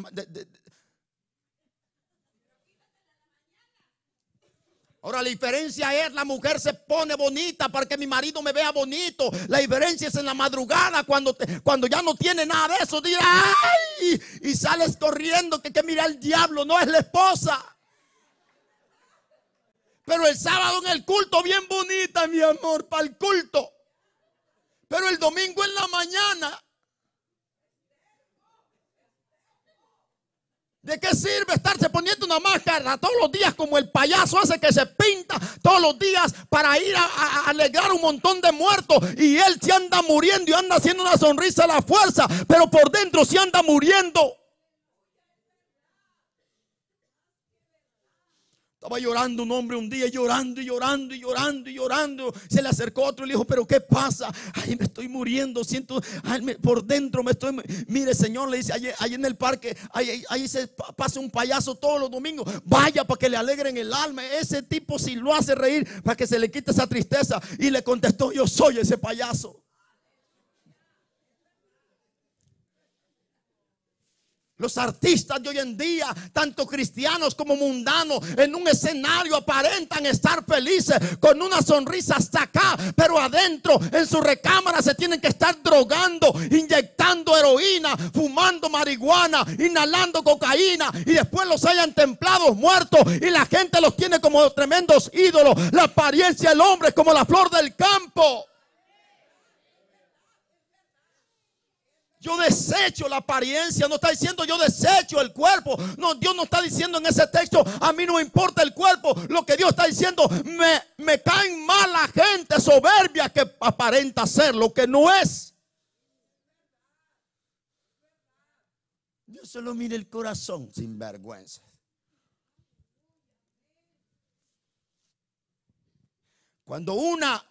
Ahora la diferencia es la mujer se pone bonita para que mi marido me vea bonito. La diferencia es en la madrugada cuando, te, cuando ya no tiene nada de eso. y sales corriendo que, que mira el diablo, no es la esposa. Pero el sábado en el culto, bien bonita, mi amor, para el culto. Pero el domingo en la mañana. ¿De qué sirve estarse poniendo una máscara todos los días como el payaso hace que se pinta todos los días para ir a, alegrar un montón de muertos? Y él se anda muriendo y anda haciendo una sonrisa a la fuerza, pero por dentro se anda muriendo. Estaba llorando un hombre un día, llorando y llorando y llorando y llorando. Se le acercó otro y le dijo, pero ¿qué pasa? Ay, me estoy muriendo, siento, ay, por dentro me estoy... Mire, Señor, le dice, ahí, en el parque, ahí se pasa un payaso todos los domingos. Vaya para que le alegren el alma. Ese tipo si lo hace reír, para que se le quite esa tristeza. Y le contestó, yo soy ese payaso. Los artistas de hoy en día, tanto cristianos como mundanos, en un escenario aparentan estar felices con una sonrisa hasta acá, pero adentro en su recámara se tienen que estar drogando, inyectando heroína, fumando marihuana, inhalando cocaína y después los hayan templados muertos y la gente los tiene como tremendos ídolos. La apariencia del hombre es como la flor del campo. Yo desecho la apariencia. No está diciendo yo desecho el cuerpo. No, Dios no está diciendo en ese texto, a mí no me importa el cuerpo. Lo que Dios está diciendo, me, me caen mal la gente soberbia que aparenta ser lo que no es. Dios solo mira el corazón sin vergüenza. Cuando una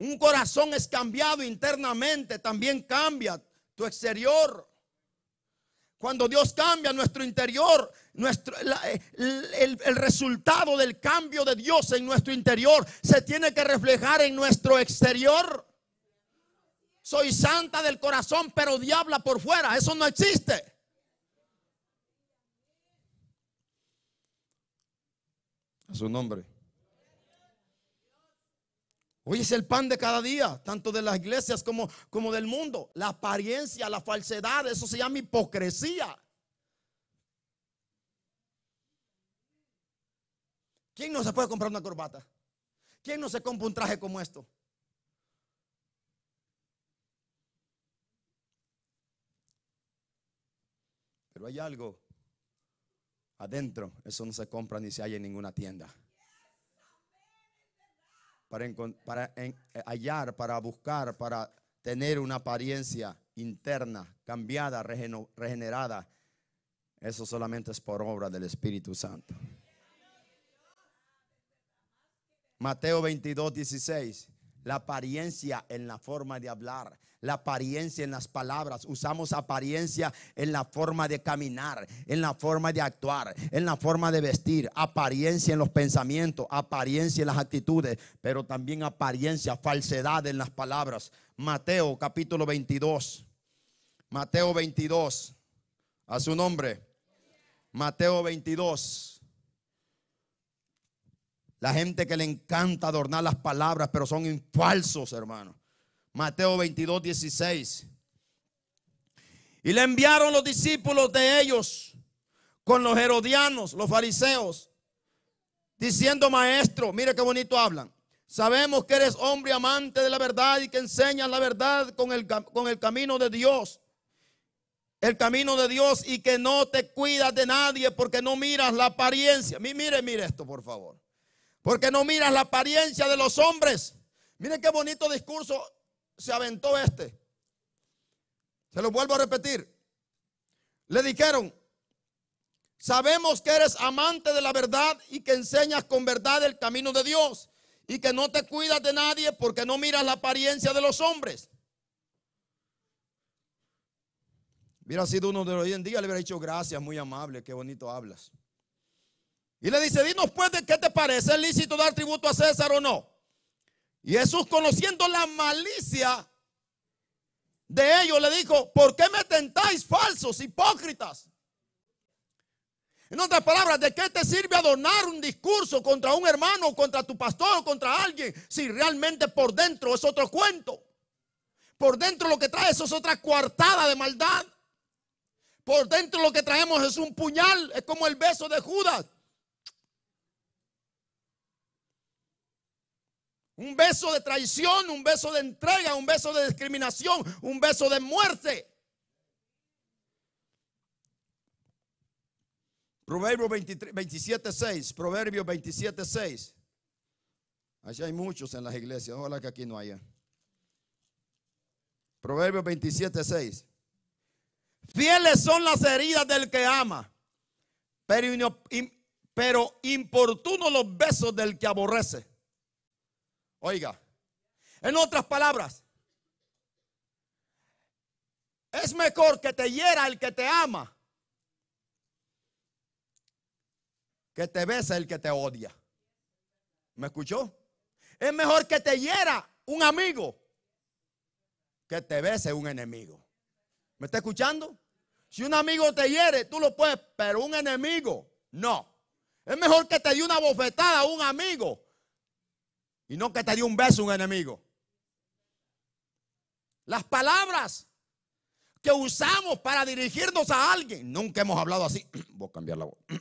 un corazón es cambiado internamente, también cambia tu exterior. Cuando Dios cambia nuestro interior, nuestro, eh, el, el, resultado del cambio de Dios en nuestro interior se tiene que reflejar en nuestro exterior. Soy santa del corazón, pero diabla por fuera. Eso no existe. A su nombre. Hoy es el pan de cada día, tanto de las iglesias como, como del mundo. La apariencia, la falsedad, eso se llama hipocresía. ¿Quién no se puede comprar una corbata? ¿Quién no se compra un traje como esto? Pero hay algo adentro, eso no se compra ni se halla en ninguna tienda para, eh, hallar, para buscar, para tener una apariencia interna, cambiada, regenerada. Eso solamente es por obra del Espíritu Santo. Mateo 22, 16. La apariencia en la forma de hablar, la apariencia en las palabras. Usamos apariencia en la forma de caminar, en la forma de actuar, en la forma de vestir, apariencia en los pensamientos, apariencia en las actitudes, pero también apariencia, falsedad en las palabras. Mateo capítulo 22. Mateo 22. A su nombre. Mateo 22. La gente que le encanta adornar las palabras, pero son falsos, hermano. Mateo 22, 16. Y le enviaron los discípulos de ellos con los herodianos, los fariseos, diciendo, maestro, mire qué bonito hablan. Sabemos que eres hombre amante de la verdad y que enseñas la verdad con el, con el camino de Dios. El camino de Dios y que no te cuidas de nadie porque no miras la apariencia. Mire, mire esto, por favor. Porque no miras la apariencia de los hombres. Miren qué bonito discurso se aventó este. Se lo vuelvo a repetir. Le dijeron, sabemos que eres amante de la verdad y que enseñas con verdad el camino de Dios y que no te cuidas de nadie porque no miras la apariencia de los hombres. Hubiera sido uno de hoy en día, le hubiera dicho gracias, muy amable, qué bonito hablas. Y le dice, dinos pues de qué te parece, ¿es lícito dar tributo a César o no? Y Jesús, conociendo la malicia de ellos, le dijo, ¿por qué me tentáis falsos, hipócritas? En otras palabras, ¿de qué te sirve donar un discurso contra un hermano, contra tu pastor, o contra alguien, si realmente por dentro es otro cuento? Por dentro lo que trae eso es otra coartada de maldad. Por dentro lo que traemos es un puñal, es como el beso de Judas. Un beso de traición, un beso de entrega, un beso de discriminación, un beso de muerte. Proverbio 27.6 27, Proverbio 27, 6. Allá hay muchos en las iglesias. Ojalá que aquí no haya. Proverbio 27, Fieles son las heridas del que ama, pero, pero importunos los besos del que aborrece. Oiga, en otras palabras, es mejor que te hiera el que te ama que te besa el que te odia. ¿Me escuchó? Es mejor que te hiera un amigo que te bese un enemigo. ¿Me está escuchando? Si un amigo te hiere, tú lo puedes, pero un enemigo no. Es mejor que te dé una bofetada a un amigo y no que te dio un beso un enemigo. Las palabras que usamos para dirigirnos a alguien. Nunca hemos hablado así. Voy a cambiar la voz.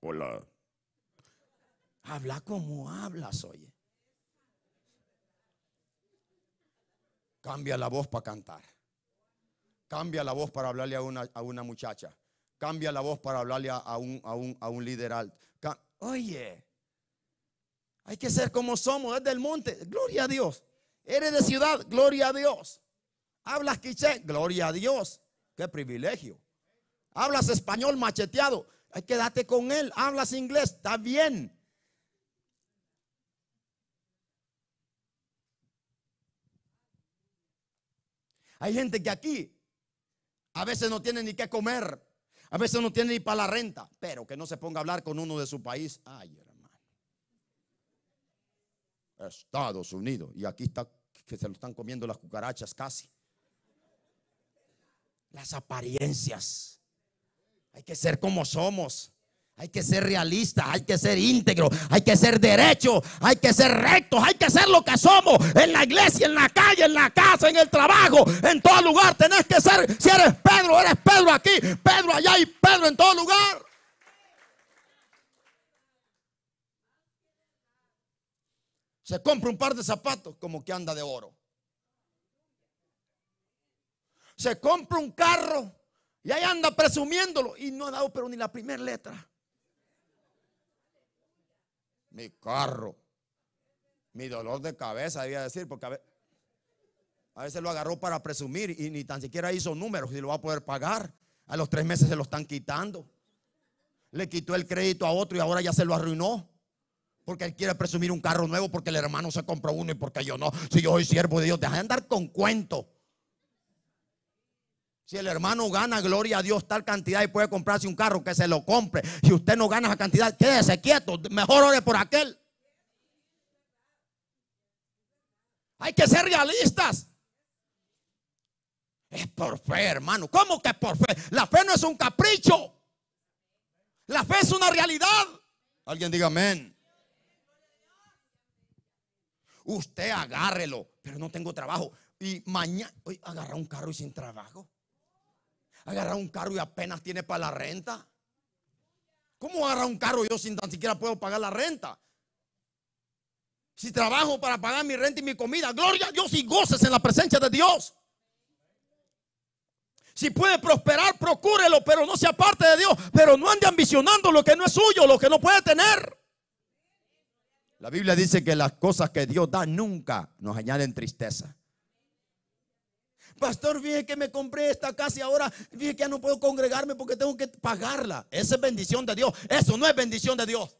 Hola. Habla como hablas, oye. Cambia la voz para cantar. Cambia la voz para hablarle a una, muchacha. Cambia la voz para hablarle a, a, un, a líder oye, hay que ser como somos, desde el monte, gloria a Dios. Eres de ciudad, gloria a Dios. Hablas quiché, gloria a Dios. Qué privilegio. Hablas español macheteado, hay que darte con él. Hablas inglés, está bien. Hay gente que aquí a veces no tiene ni qué comer, a veces no tiene ni para la renta, pero que no se ponga a hablar con uno de su país. Ay, Estados Unidos. Y aquí está que se lo están comiendo las cucarachas casi. Las apariencias. Hay que ser como somos. Hay que ser realista hay que ser íntegro, hay que ser derecho, hay que ser rectos, hay que ser lo que somos en la iglesia, en la calle, en la casa, en el trabajo, en todo lugar. Tenés que ser, si eres Pedro, eres Pedro aquí, Pedro allá y Pedro en todo lugar. se compra un par de zapatos como que anda de oro. Se compra un carro y ahí anda presumiéndolo y no ha dado pero ni la primera letra. Mi carro, mi dolor de cabeza, debía decir, porque a veces, a veces lo agarró para presumir y ni tan siquiera hizo números y lo va a poder pagar. A los tres meses se lo están quitando. Le quitó el crédito a otro y ahora ya se lo arruinó porque él quiere presumir un carro nuevo, porque el hermano se compró uno y porque yo no. Si yo soy siervo de Dios, deja de andar con cuento. Si el hermano gana, gloria a Dios, tal cantidad y puede comprarse un carro, que se lo compre. Si usted no gana esa cantidad, quédese quieto, mejor ore por aquel. Hay que ser realistas. Es por fe, hermano. ¿Cómo que por fe? La fe no es un capricho. La fe es una realidad. Alguien diga amén. Usted agárrelo, pero no tengo trabajo. Y mañana, hoy agarrar un carro y sin trabajo. Agarrar un carro y apenas tiene para la renta. ¿Cómo agarrar un carro yo sin tan siquiera puedo pagar la renta? Si trabajo para pagar mi renta y mi comida, gloria a Dios y goces en la presencia de Dios. Si puede prosperar, procúrelo, pero no se aparte de Dios. Pero no ande ambicionando lo que no es suyo, lo que no puede tener. La Biblia dice que las cosas que Dios da nunca nos añaden tristeza. Pastor, fíjese que me compré esta casa y ahora fíjese que ya no puedo congregarme porque tengo que pagarla. Esa es bendición de Dios. Eso no es bendición de Dios.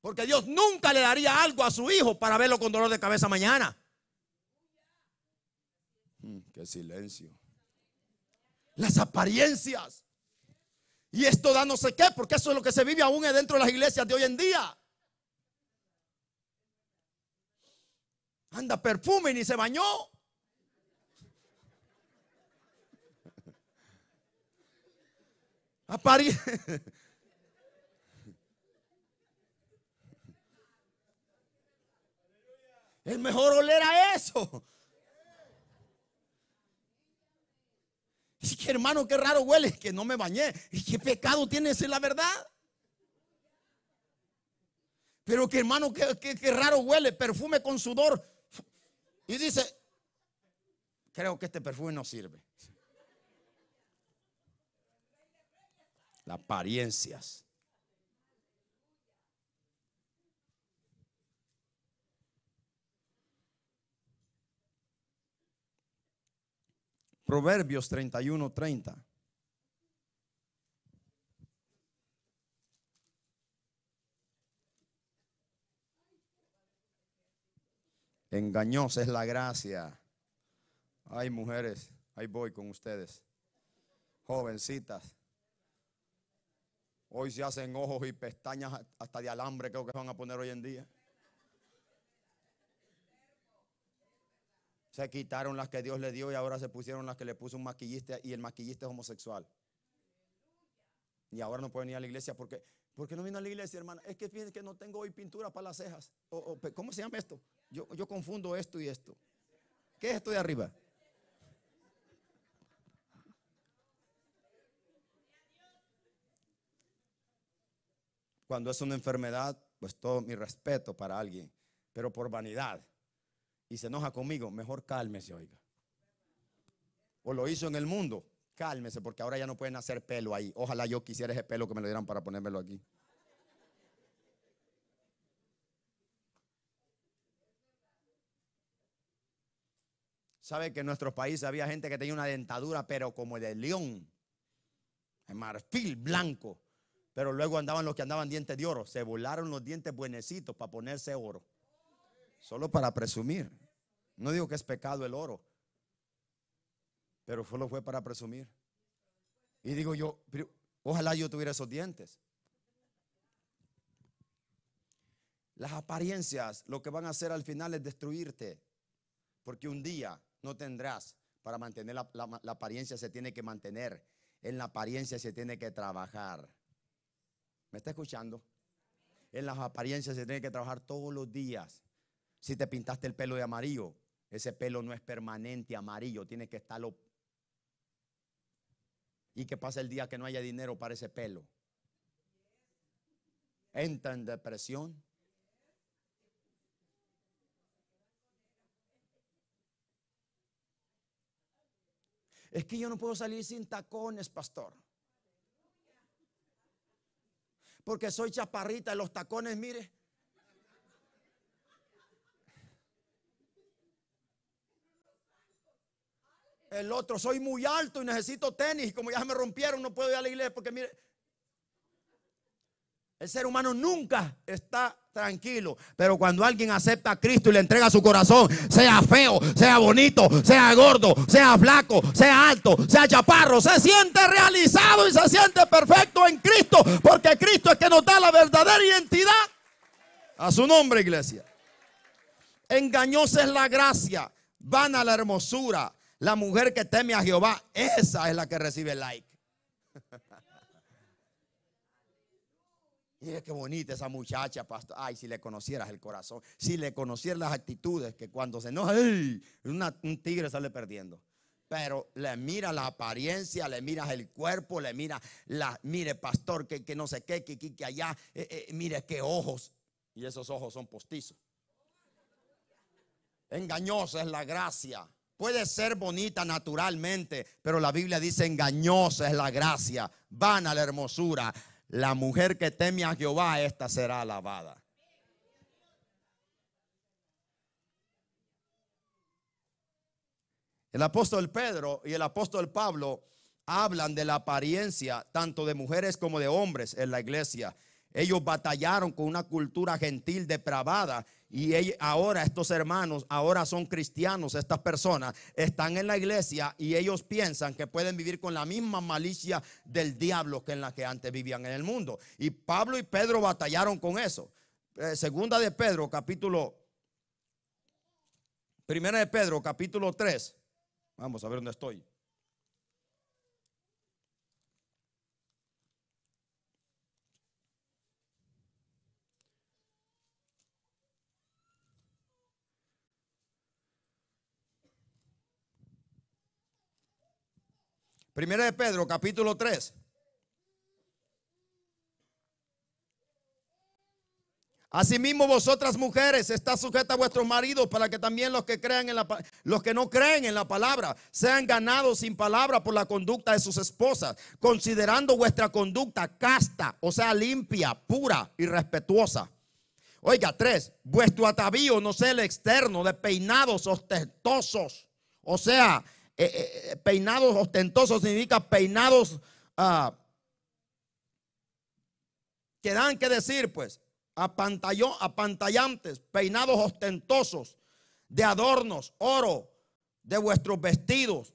Porque Dios nunca le daría algo a su hijo para verlo con dolor de cabeza mañana. Hmm, qué silencio. Las apariencias. Y esto da no sé qué, porque eso es lo que se vive aún dentro de las iglesias de hoy en día. Anda perfume ni se bañó. París El mejor oler a eso. Es que hermano, qué raro huele, que no me bañé. Y qué pecado tiene en la verdad. Pero que hermano, qué, raro huele, perfume con sudor. Y dice, creo que este perfume no sirve. Las apariencias. Proverbios 31, 30. Engañosa es la gracia. Ay, mujeres, ahí voy con ustedes. Jovencitas. Hoy se hacen ojos y pestañas hasta de alambre, creo que van a poner hoy en día. Se quitaron las que Dios le dio y ahora se pusieron las que le puso un maquillista y el maquillista es homosexual. Y ahora no pueden ir a la iglesia porque ¿Por qué no vino a la iglesia, hermana? Es que fíjense que no tengo hoy pintura para las cejas. O, ¿Cómo se llama esto? Yo, yo confundo esto y esto. ¿Qué es esto de arriba? Cuando es una enfermedad, pues todo mi respeto para alguien, pero por vanidad y se enoja conmigo, mejor cálmese, oiga. O lo hizo en el mundo, Cálmese, porque ahora ya no pueden hacer pelo ahí. Ojalá yo quisiera ese pelo que me lo dieran para ponérmelo aquí. ¿Sabe que en nuestro país había gente que tenía una dentadura, pero como de león, de marfil blanco? Pero luego andaban los que andaban dientes de oro. Se volaron los dientes buenecitos para ponerse oro. Solo para presumir. No digo que es pecado el oro, pero solo fue para presumir. Y digo yo, ojalá yo tuviera esos dientes. Las apariencias lo que van a hacer al final es destruirte, porque un día no tendrás para mantener la, apariencia, se tiene que mantener, en la apariencia se tiene que trabajar. ¿Me está escuchando? En las apariencias se tiene que trabajar todos los días. Si te pintaste el pelo de amarillo, ese pelo no es permanente amarillo, tiene que estar estarlo y que pase el día que no haya dinero para ese pelo. Entra en depresión. Es que yo no puedo salir sin tacones, pastor. Porque soy chaparrita, los tacones, mire. El otro, soy muy alto y necesito tenis. Y Como ya me rompieron, no puedo ir a la iglesia porque mire. El ser humano nunca está tranquilo. Pero cuando alguien acepta a Cristo y le entrega su corazón, sea feo, sea bonito, sea gordo, sea flaco, sea alto, sea chaparro, se siente realizado y se siente perfecto en Cristo. Porque Cristo es que nos da la verdadera identidad. A su nombre, iglesia. Engañosa es la gracia, vana la hermosura. La mujer que teme a Jehová, esa es la que recibe el like. Mira qué bonita esa muchacha, pastor. Ay, si le conocieras el corazón, si le conocieras las actitudes, que cuando se enoja, un tigre sale perdiendo. Pero le mira la apariencia, le miras el cuerpo, le mira la, mire, pastor, que, no sé qué, que, allá, eh, eh, mire qué ojos. Y esos ojos son postizos. Engañosa es la gracia. Puede ser bonita naturalmente, pero la Biblia dice engañosa es la gracia, vana la hermosura. La mujer que teme a Jehová, esta será alabada. El apóstol Pedro y el apóstol Pablo hablan de la apariencia tanto de mujeres como de hombres en la iglesia. Ellos batallaron con una cultura gentil depravada y ahora estos hermanos, ahora son cristianos, estas personas están en la iglesia y ellos piensan que pueden vivir con la misma malicia del diablo que en la que antes vivían en el mundo. Y Pablo y Pedro batallaron con eso. Eh, segunda de Pedro, capítulo... Primera de Pedro, capítulo 3. Vamos a ver dónde estoy. Primera de Pedro, capítulo 3. Asimismo, vosotras mujeres, está sujeta a vuestros maridos para que también los que, crean en la, los que no creen en la palabra sean ganados sin palabra por la conducta de sus esposas, considerando vuestra conducta casta, o sea, limpia, pura y respetuosa. Oiga, 3. vuestro atavío no sea el externo de peinados ostentosos, o sea, eh, eh, peinados ostentosos significa peinados ah, que dan que decir, pues, apantallantes, peinados ostentosos, de adornos, oro, de vuestros vestidos,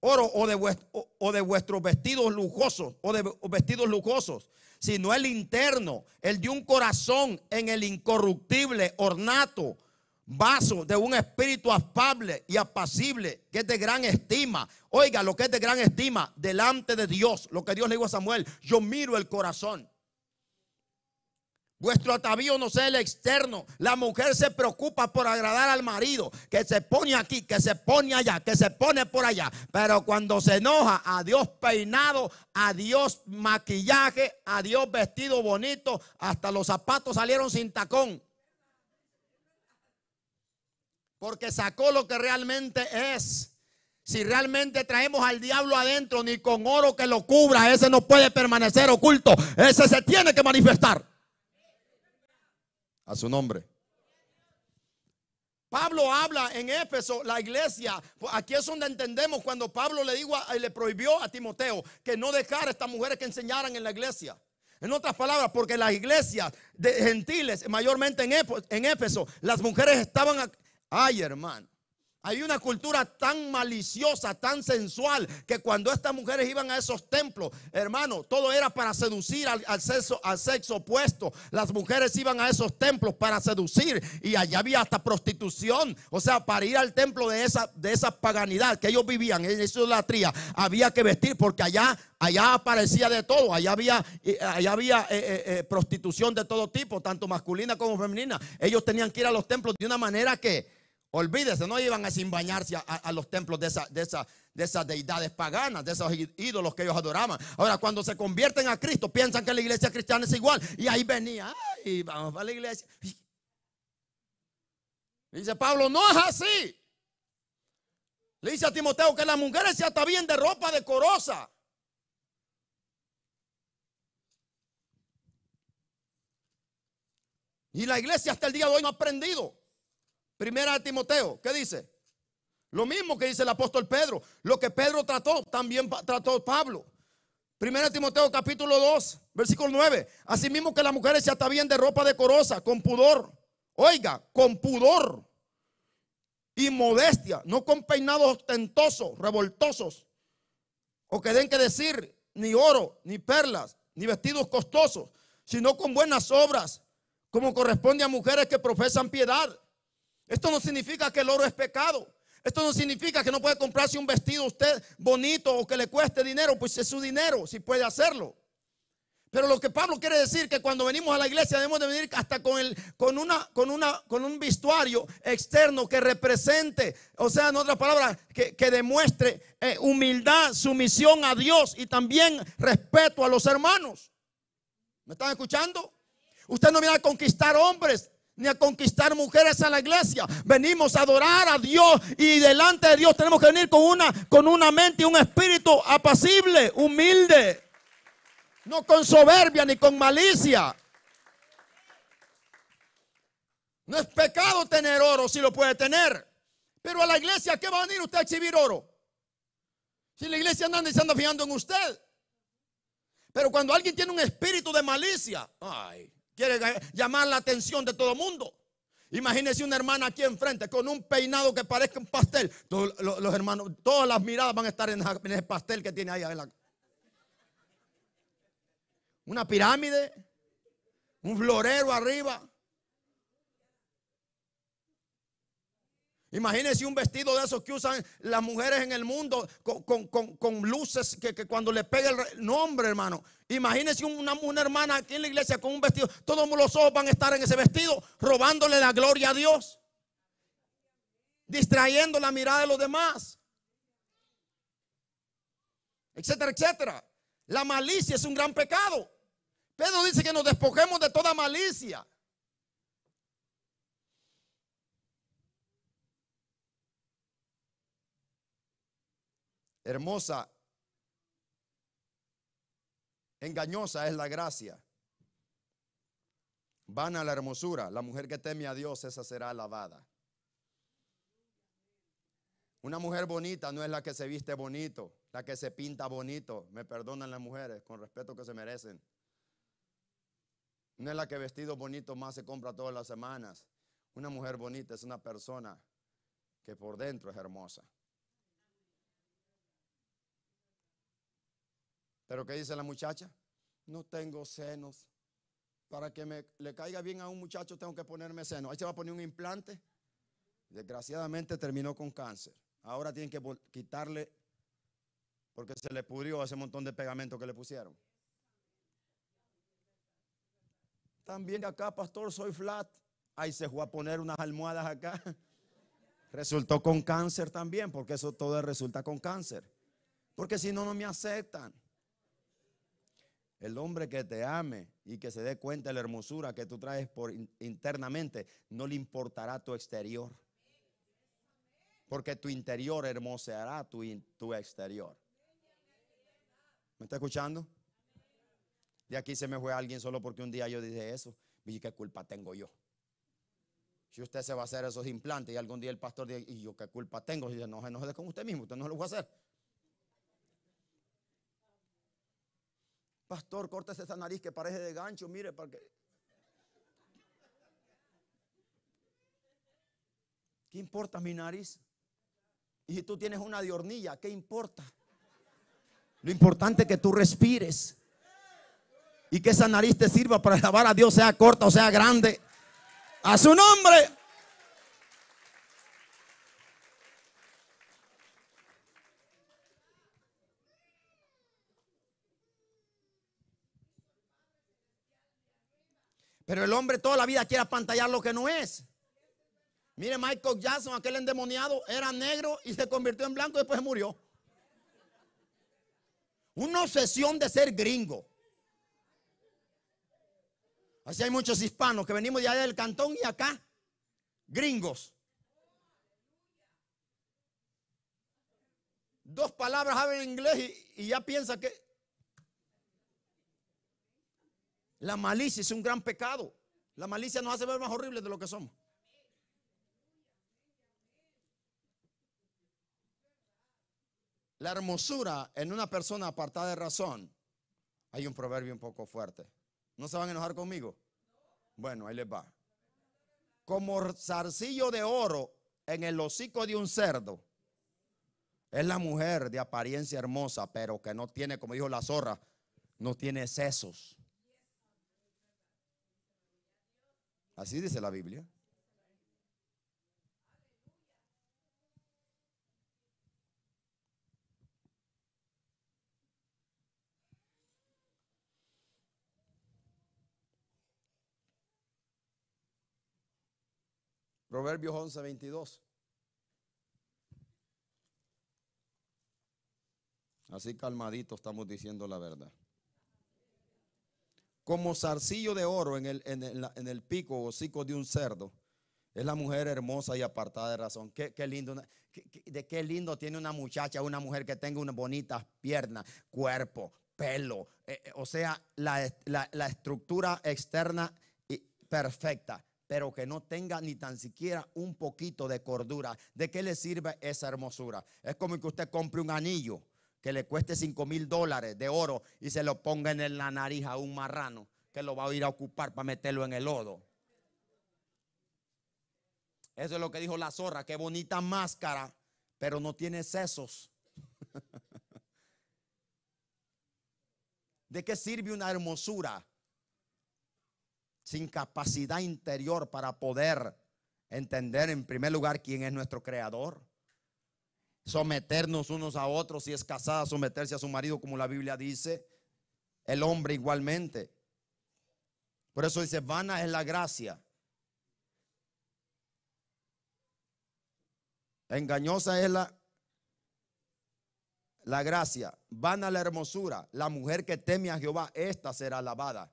oro o de, vuestro o de vuestros vestidos lujosos, o de vestidos lujosos, sino el interno, el de un corazón en el incorruptible ornato vaso de un espíritu afable y apacible, que es de gran estima. Oiga, lo que es de gran estima, delante de Dios, lo que Dios le dijo a Samuel, yo miro el corazón. Vuestro atavío no sea el externo. La mujer se preocupa por agradar al marido, que se pone aquí, que se pone allá, que se pone por allá. Pero cuando se enoja, Dios peinado, adiós maquillaje, adiós vestido bonito, hasta los zapatos salieron sin tacón. Porque sacó lo que realmente es. Si realmente traemos al diablo adentro, ni con oro que lo cubra, ese no puede permanecer oculto. Ese se tiene que manifestar. A su nombre. Pablo habla en Éfeso, la iglesia. Aquí es donde entendemos cuando Pablo le, dijo, y le prohibió a Timoteo que no dejara a estas mujeres que enseñaran en la iglesia. En otras palabras, porque las iglesias de gentiles, mayormente en Éfeso, las mujeres estaban Ay, hermano. Hay una cultura tan maliciosa, tan sensual, que cuando estas mujeres iban a esos templos, hermano, todo era para seducir al, al, sexo, al sexo opuesto. Las mujeres iban a esos templos para seducir y allá había hasta prostitución. O sea, para ir al templo de esa, de esa paganidad que ellos vivían, en esa idolatría, había que vestir porque allá, allá aparecía de todo. Allá había, eh, allá había eh, eh, prostitución de todo tipo, tanto masculina como femenina. Ellos tenían que ir a los templos de una manera que Olvídese, no iban a sin bañarse a, los templos de, esas deidades paganas, de esos ídolos que ellos adoraban. Ahora, cuando se convierten a Cristo, piensan que la iglesia cristiana es igual. Y ahí venía, Ay, vamos a la iglesia. dice Pablo, no es así. Le dice a Timoteo que las mujeres se bien de ropa decorosa. Y la iglesia hasta el día de hoy no ha aprendido. Primera de Timoteo, ¿qué dice? Lo mismo que dice el apóstol Pedro. Lo que Pedro trató, también trató Pablo. Primera de Timoteo capítulo 2, versículo 9. Asimismo que las mujeres se atavían de ropa decorosa, con pudor. Oiga, con pudor y modestia, no con peinados ostentosos, revoltosos, o que den que decir ni oro, ni perlas, ni vestidos costosos, sino con buenas obras, como corresponde a mujeres que profesan piedad. Esto no significa que el oro es pecado. Esto no significa que no puede comprarse un vestido usted bonito o que le cueste dinero, pues es su dinero, si puede hacerlo. Pero lo que Pablo quiere decir que cuando venimos a la iglesia debemos de venir hasta con, el, con, una, con, una, con un vestuario externo que represente, o sea, en otras palabras, que, demuestre eh, humildad, sumisión a Dios y también respeto a los hermanos. ¿Me están escuchando? Usted no viene a conquistar hombres, ni a conquistar mujeres a la iglesia. Venimos a adorar a Dios y delante de Dios tenemos que venir con una, con una mente y un espíritu apacible, humilde. No con soberbia ni con malicia. No es pecado tener oro si lo puede tener. Pero a la iglesia, ¿qué va a venir usted a exhibir oro? Si la iglesia anda y se anda fijando en usted. Pero cuando alguien tiene un espíritu de malicia, ay, Quiere llamar la atención de todo el mundo. Imagínense una hermana aquí enfrente con un peinado que parezca un pastel. Todos los, hermanos, todas las miradas van a estar en, el pastel que tiene ahí. Una pirámide, un florero arriba. Imagínense un vestido de esos que usan las mujeres en el mundo con, luces que, cuando le pega el nombre, hermano. Imagínense una, una hermana aquí en la iglesia con un vestido. Todos los ojos van a estar en ese vestido, robándole la gloria a Dios, distrayendo la mirada de los demás, etcétera, etcétera. La malicia es un gran pecado. Pedro dice que nos despojemos de toda malicia. Hermosa, engañosa es la gracia. van a la hermosura. La mujer que teme a Dios, esa será alabada. Una mujer bonita no es la que se viste bonito, la que se pinta bonito. Me perdonan las mujeres, con respeto que se merecen. No es la que vestido bonito más se compra todas las semanas. Una mujer bonita es una persona que por dentro es hermosa. Pero ¿qué dice la muchacha? No tengo senos. Para que me, le caiga bien a un muchacho tengo que ponerme senos. Ahí se va a poner un implante. Desgraciadamente terminó con cáncer. Ahora tienen que quitarle porque se le pudrió ese montón de pegamento que le pusieron. También acá, pastor, soy flat. Ahí se fue a poner unas almohadas acá. Resultó con cáncer también, porque eso todo resulta con cáncer. Porque si no, no me aceptan. El hombre que te ame y que se dé cuenta de la hermosura que tú traes por internamente, no le importará tu exterior. Porque tu interior hermoseará tu, exterior. ¿Me está escuchando? De aquí se me fue alguien solo porque un día yo dije eso. Y qué culpa tengo yo. Si usted se va a hacer esos implantes y algún día el pastor dice, y yo qué culpa tengo, dice, no se con usted mismo, usted no lo va a hacer. Pastor, córtese esa nariz que parece de gancho, mire, para que... ¿Qué importa mi nariz? Y si tú tienes una de hornilla, ¿qué importa? Lo importante es que tú respires y que esa nariz te sirva para alabar a Dios, sea corta o sea grande. A su nombre. Pero el hombre toda la vida quiere apantallar lo que no es. Mire, Michael Jackson, aquel endemoniado, era negro y se convirtió en blanco y después murió. Una obsesión de ser gringo. Así hay muchos hispanos que venimos de allá del cantón y acá, gringos. Dos palabras hablan inglés y ya piensa que La malicia es un gran pecado. La malicia nos hace ver más horribles de lo que somos. La hermosura en una persona apartada de razón. Hay un proverbio un poco fuerte. ¿No se van a enojar conmigo? Bueno, ahí les va. Como zarcillo de oro en el hocico de un cerdo. Es la mujer de apariencia hermosa, pero que no tiene, como dijo la zorra, no tiene sesos. Así dice la Biblia. Proverbios 11, 22. Así calmadito estamos diciendo la verdad como zarcillo de oro en el, pico o hocico de un cerdo. Es la mujer hermosa y apartada de razón. Qué, lindo, de qué lindo tiene una muchacha, una mujer que tenga unas bonitas piernas, cuerpo, pelo. Eh, eh, o sea, la, estructura externa y eh, perfecta, pero que no tenga ni tan siquiera un poquito de cordura. ¿De qué le sirve esa hermosura? Es como que usted compre un anillo que le cueste 5 mil dólares de oro y se lo ponga en la nariz a un marrano que lo va a ir a ocupar para meterlo en el lodo. Eso es lo que dijo la zorra, qué bonita máscara, pero no tiene sesos. ¿De qué sirve una hermosura sin capacidad interior para poder entender en primer lugar quién es nuestro creador? someternos unos a otros, si es casada, someterse a su marido, como la Biblia dice, el hombre igualmente. Por eso dice, vana es la gracia. Engañosa es la, la gracia, vana la hermosura, la mujer que teme a Jehová, esta será alabada.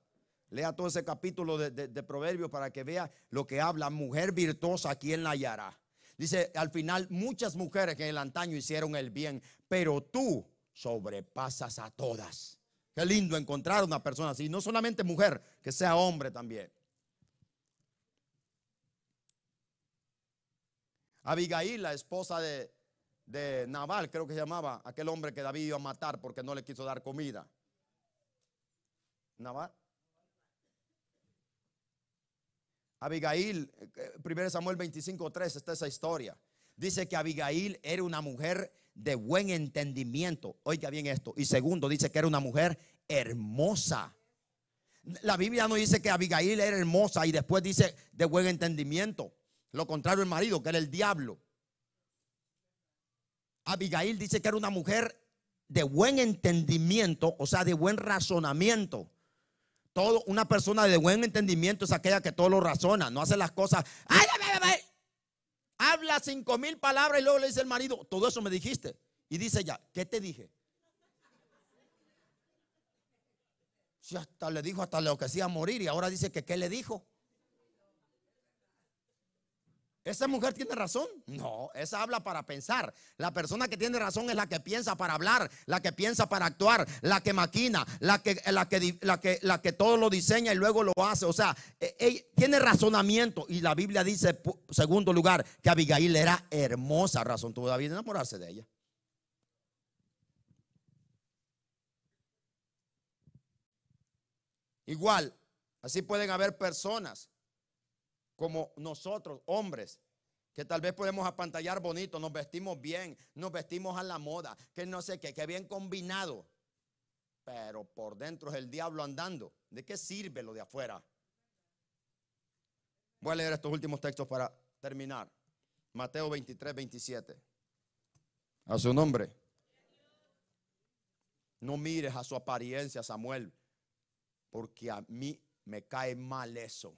Lea todo ese capítulo de, de Proverbios para que vea lo que habla. Mujer virtuosa, ¿quién la hallará? Dice al final, muchas mujeres que en el antaño hicieron el bien, pero tú sobrepasas a todas. Qué lindo encontrar una persona así, no solamente mujer, que sea hombre también. Abigail, la esposa de, de creo que se llamaba, aquel hombre que David iba a matar porque no le quiso dar comida. Naval Abigail, 1 eh, eh, Samuel 25:3 está esa historia. Dice que Abigail era una mujer de buen entendimiento. Oiga bien esto. Y segundo, dice que era una mujer hermosa. La Biblia no dice que Abigail era hermosa y después dice de buen entendimiento. Lo contrario, el marido, que era el diablo. Abigail dice que era una mujer de buen entendimiento, o sea, de buen razonamiento. Todo, una persona de buen entendimiento es aquella que todo lo razona, no hace las cosas. ¡Ay, ay, ay, Habla cinco mil palabras y luego le dice el marido, todo eso me dijiste. Y dice ya ¿qué te dije? Si hasta le dijo, hasta lo que hacía morir y ahora dice que qué le dijo. ¿Esa mujer tiene razón? No, esa habla para pensar. La persona que tiene razón es la que piensa para hablar, la que piensa para actuar, la que maquina, la que, la que, la que, la que todo lo diseña y luego lo hace. O sea, e, e, tiene razonamiento. Y la Biblia dice, segundo lugar, que Abigail era hermosa. Razón tuvo David enamorarse de ella. Igual, así pueden haber personas como nosotros, hombres, que tal vez podemos apantallar bonito, nos vestimos bien, nos vestimos a la moda, que no sé qué, que bien combinado. Pero por dentro es el diablo andando. ¿De qué sirve lo de afuera? Voy a leer estos últimos textos para terminar. Mateo 23, 27. A su nombre. No mires a su apariencia, Samuel, porque a mí me cae mal eso.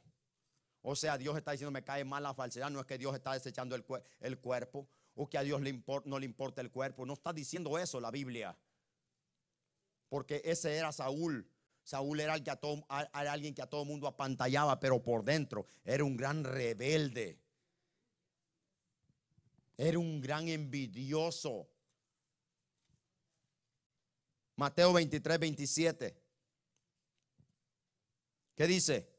O sea, Dios está diciendo, me cae mal la falsedad. No es que Dios está desechando el, cuerpo o que a Dios no le importa el cuerpo. No está diciendo eso la Biblia. Porque ese era Saúl. Saúl era, el que a todo, alguien que a todo mundo apantallaba, pero por dentro era un gran rebelde. Era un gran envidioso. Mateo 23, 27. ¿Qué dice?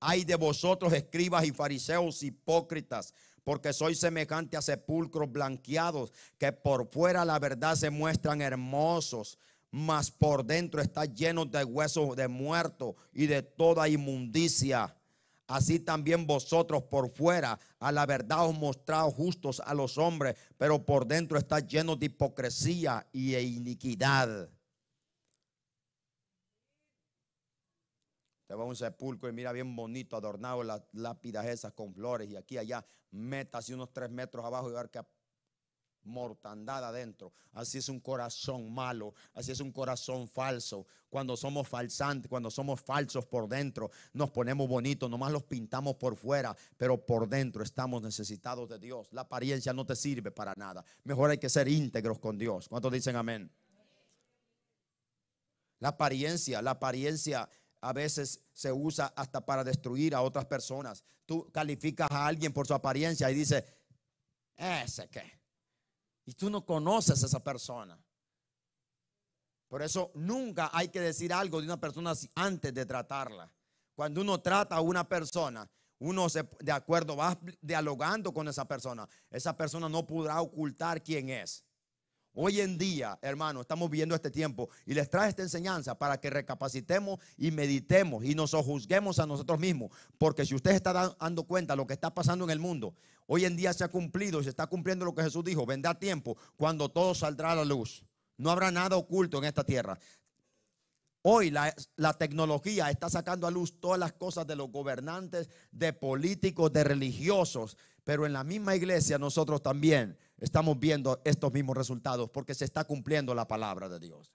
Ay de vosotros, escribas y fariseos hipócritas, porque sois semejante a sepulcros blanqueados, que por fuera la verdad se muestran hermosos, mas por dentro está lleno de huesos de muertos y de toda inmundicia. Así también vosotros por fuera a la verdad os mostraos justos a los hombres, pero por dentro está lleno de hipocresía y iniquidad. Te va a un sepulcro y mira bien bonito, adornado las lápidas esas con flores y aquí allá, metas y unos tres metros abajo y ver que mortandad adentro. Así es un corazón malo, así es un corazón falso. Cuando somos falsantes, cuando somos falsos por dentro, nos ponemos bonitos, nomás los pintamos por fuera, pero por dentro estamos necesitados de Dios. La apariencia no te sirve para nada. Mejor hay que ser íntegros con Dios. ¿Cuántos dicen amén? La apariencia, la apariencia a veces se usa hasta para destruir a otras personas. Tú calificas a alguien por su apariencia y dices, ese qué. Y tú no conoces a esa persona. Por eso nunca hay que decir algo de una persona antes de tratarla. Cuando uno trata a una persona, uno se, de acuerdo va dialogando con esa persona. Esa persona no podrá ocultar quién es. Hoy en día, hermano, estamos viviendo este tiempo y les trae esta enseñanza para que recapacitemos y meditemos y nos juzguemos a nosotros mismos. Porque si usted está dando cuenta de lo que está pasando en el mundo, hoy en día se ha cumplido y se está cumpliendo lo que Jesús dijo. Vendrá tiempo cuando todo saldrá a la luz. No habrá nada oculto en esta tierra. Hoy la, la, tecnología está sacando a luz todas las cosas de los gobernantes, de políticos, de religiosos, pero en la misma iglesia nosotros también estamos viendo estos mismos resultados porque se está cumpliendo la palabra de Dios.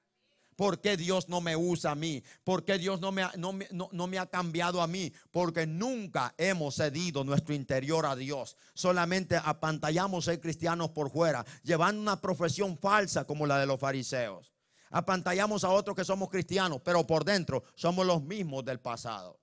¿Por qué Dios no me usa a mí? ¿Por qué Dios no me, ha, me, ha cambiado a mí? Porque nunca hemos cedido nuestro interior a Dios. Solamente apantallamos ser cristianos por fuera, llevando una profesión falsa como la de los fariseos. Apantallamos a otros que somos cristianos, pero por dentro somos los mismos del pasado.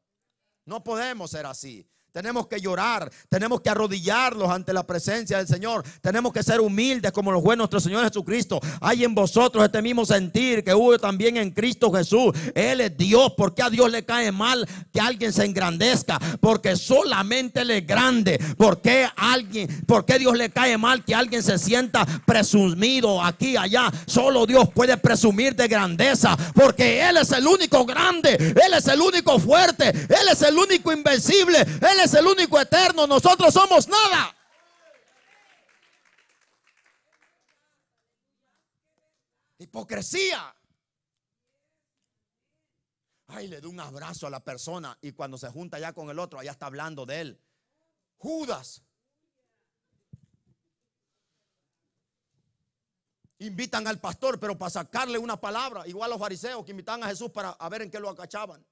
No podemos ser así. Tenemos que llorar, tenemos que arrodillarnos ante la presencia del Señor, tenemos que ser humildes como lo fue nuestro Señor Jesucristo. Hay en vosotros este mismo sentir que hubo también en Cristo Jesús. Él es Dios, porque a Dios le cae mal que alguien se engrandezca, porque solamente Él es grande. Porque alguien, porque Dios le cae mal que alguien se sienta presumido aquí, allá? Solo Dios puede presumir de grandeza, porque Él es el único grande, Él es el único fuerte, Él es el único invencible, es el único eterno, nosotros somos nada. Hipocresía. Ay, le doy un abrazo a la persona y cuando se junta ya con el otro, allá está hablando de él. Judas. Invitan al pastor, pero para sacarle una palabra, igual a los fariseos que invitan a Jesús para ver en qué lo acachaban.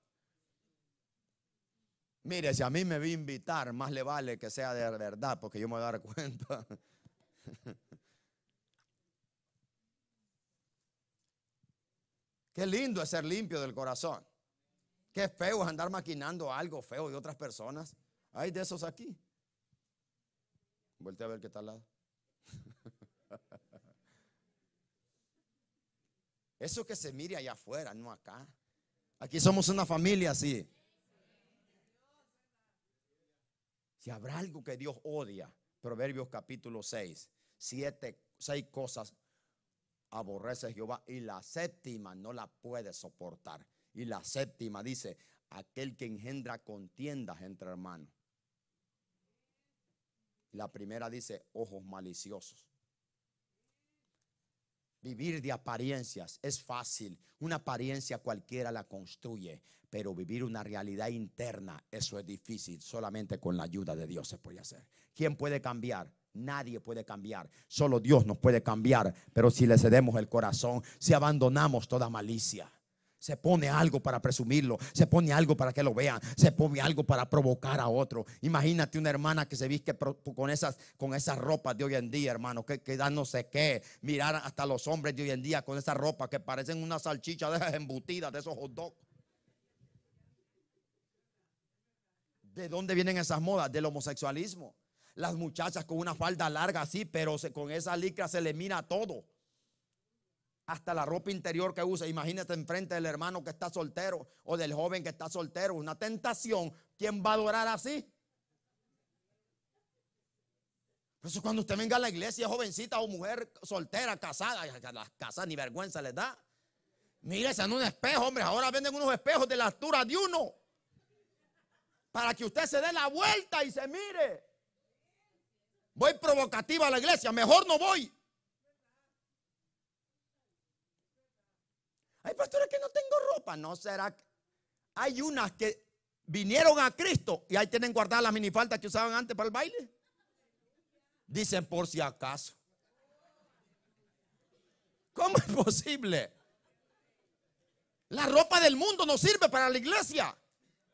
Mire, si a mí me vi a invitar, más le vale que sea de verdad, porque yo me voy a dar cuenta. Qué lindo es ser limpio del corazón. Qué feo es andar maquinando algo feo de otras personas. Hay de esos aquí. Volte a ver qué tal Eso que se mire allá afuera, no acá. Aquí somos una familia así. Si habrá algo que Dios odia, Proverbios capítulo 6, siete, seis cosas aborrece Jehová y la séptima no la puede soportar. Y la séptima dice, aquel que engendra contiendas entre hermanos. La primera dice, ojos maliciosos. Vivir de apariencias es fácil. Una apariencia cualquiera la construye, pero vivir una realidad interna, eso es difícil. Solamente con la ayuda de Dios se puede hacer. ¿Quién puede cambiar? Nadie puede cambiar, solo Dios nos puede cambiar, pero si le cedemos el corazón, si abandonamos toda malicia. Se pone algo para presumirlo, se pone algo para que lo vean, se pone algo para provocar a otro. Imagínate una hermana que se viste con esas, con ropas de hoy en día, hermano, que, da no sé qué. Mirar hasta los hombres de hoy en día con esa ropa que parecen una salchicha de esas embutidas, de esos hot dogs. ¿De dónde vienen esas modas? Del homosexualismo. Las muchachas con una falda larga así, pero con esa licra se le mira todo hasta la ropa interior que usa. Imagínate enfrente del hermano que está soltero o del joven que está soltero. Una tentación. ¿Quién va a adorar así? Por eso cuando usted venga a la iglesia, jovencita o mujer soltera, casada, las casas ni vergüenza les da. Mírese en un espejo, hombre. Ahora venden unos espejos de la altura de uno. Para que usted se dé la vuelta y se mire. Voy provocativa a la iglesia. Mejor no voy. Hay pastores que no tengo ropa. No será. Hay unas que vinieron a Cristo y ahí tienen guardadas las minifaldas que usaban antes para el baile. Dicen por si acaso. ¿Cómo es posible? La ropa del mundo no sirve para la iglesia.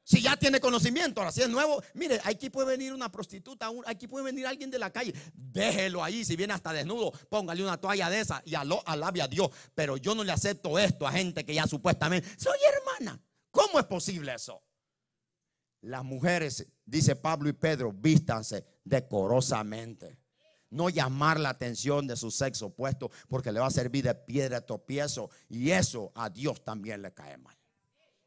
Si ya tiene conocimiento, ahora si es nuevo, mire, aquí puede venir una prostituta, aquí puede venir alguien de la calle, déjelo ahí, si viene hasta desnudo, póngale una toalla de esa y aló, alabe a Dios. Pero yo no le acepto esto a gente que ya supuestamente, soy hermana, ¿cómo es posible eso? Las mujeres, dice Pablo y Pedro, vístanse decorosamente. No llamar la atención de su sexo opuesto porque le va a servir de piedra a tropiezo y eso a Dios también le cae mal.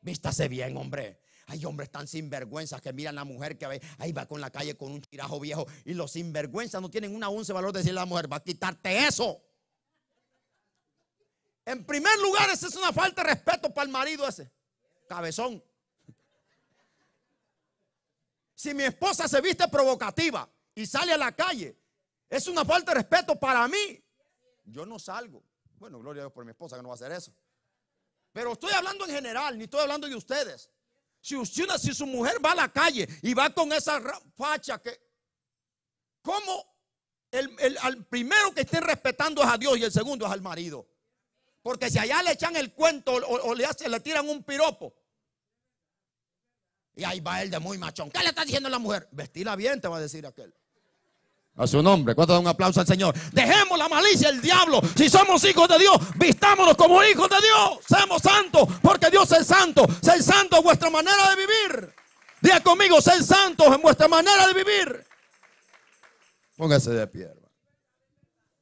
Vístase bien, hombre. Hay hombres tan sinvergüenzas que miran a la mujer que ahí va con la calle con un chirajo viejo y los sinvergüenzas no tienen una once valor de decirle a la mujer, va a quitarte eso. En primer lugar, esa es una falta de respeto para el marido ese. Cabezón. Si mi esposa se viste provocativa y sale a la calle, es una falta de respeto para mí. Yo no salgo. Bueno, gloria a Dios por mi esposa que no va a hacer eso. Pero estoy hablando en general, ni estoy hablando de ustedes. Si usted, si su mujer va a la calle y va con esa facha que, ¿cómo el, primero que esté respetando es a Dios y el segundo es al marido? Porque si allá le echan el cuento o, le, hace, le tiran un piropo. Y ahí va él de muy machón. ¿Qué le está diciendo la mujer? Vestila bien, te va a decir aquel. A su nombre. ¿Cuánto un aplauso al Señor? Dejemos la malicia el diablo. Si somos hijos de Dios, vistámonos como hijos de Dios. Seamos santos, porque Dios es santo. Ser santo es vuestra manera de vivir. Diga conmigo, ser santos en vuestra manera de vivir. Póngase de pie,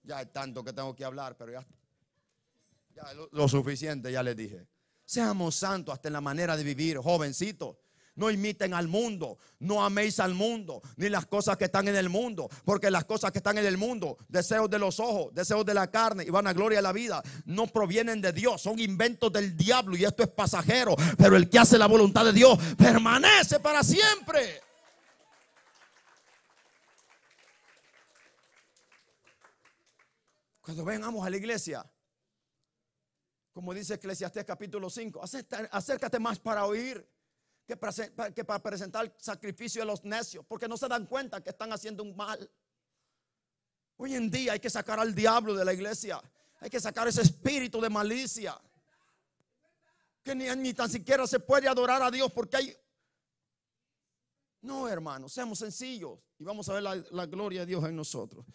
Ya hay tanto que tengo que hablar, pero ya, ya lo, suficiente, ya les dije. Seamos santos hasta en la manera de vivir, Jovencito no imiten al mundo, no améis al mundo, ni las cosas que están en el mundo, porque las cosas que están en el mundo, deseos de los ojos, deseos de la carne y van a gloria a la vida, no provienen de Dios, son inventos del diablo y esto es pasajero, pero el que hace la voluntad de Dios permanece para siempre. Cuando vengamos a la iglesia, como dice Eclesiastés capítulo 5, acércate más para oír que para, presentar el presentar sacrificio de los necios, porque no se dan cuenta que están haciendo un mal. Hoy en día hay que sacar al diablo de la iglesia, hay que sacar ese espíritu de malicia, que ni, tan siquiera se puede adorar a Dios porque hay... No, hermanos, seamos sencillos y vamos a ver la, la gloria de Dios en nosotros.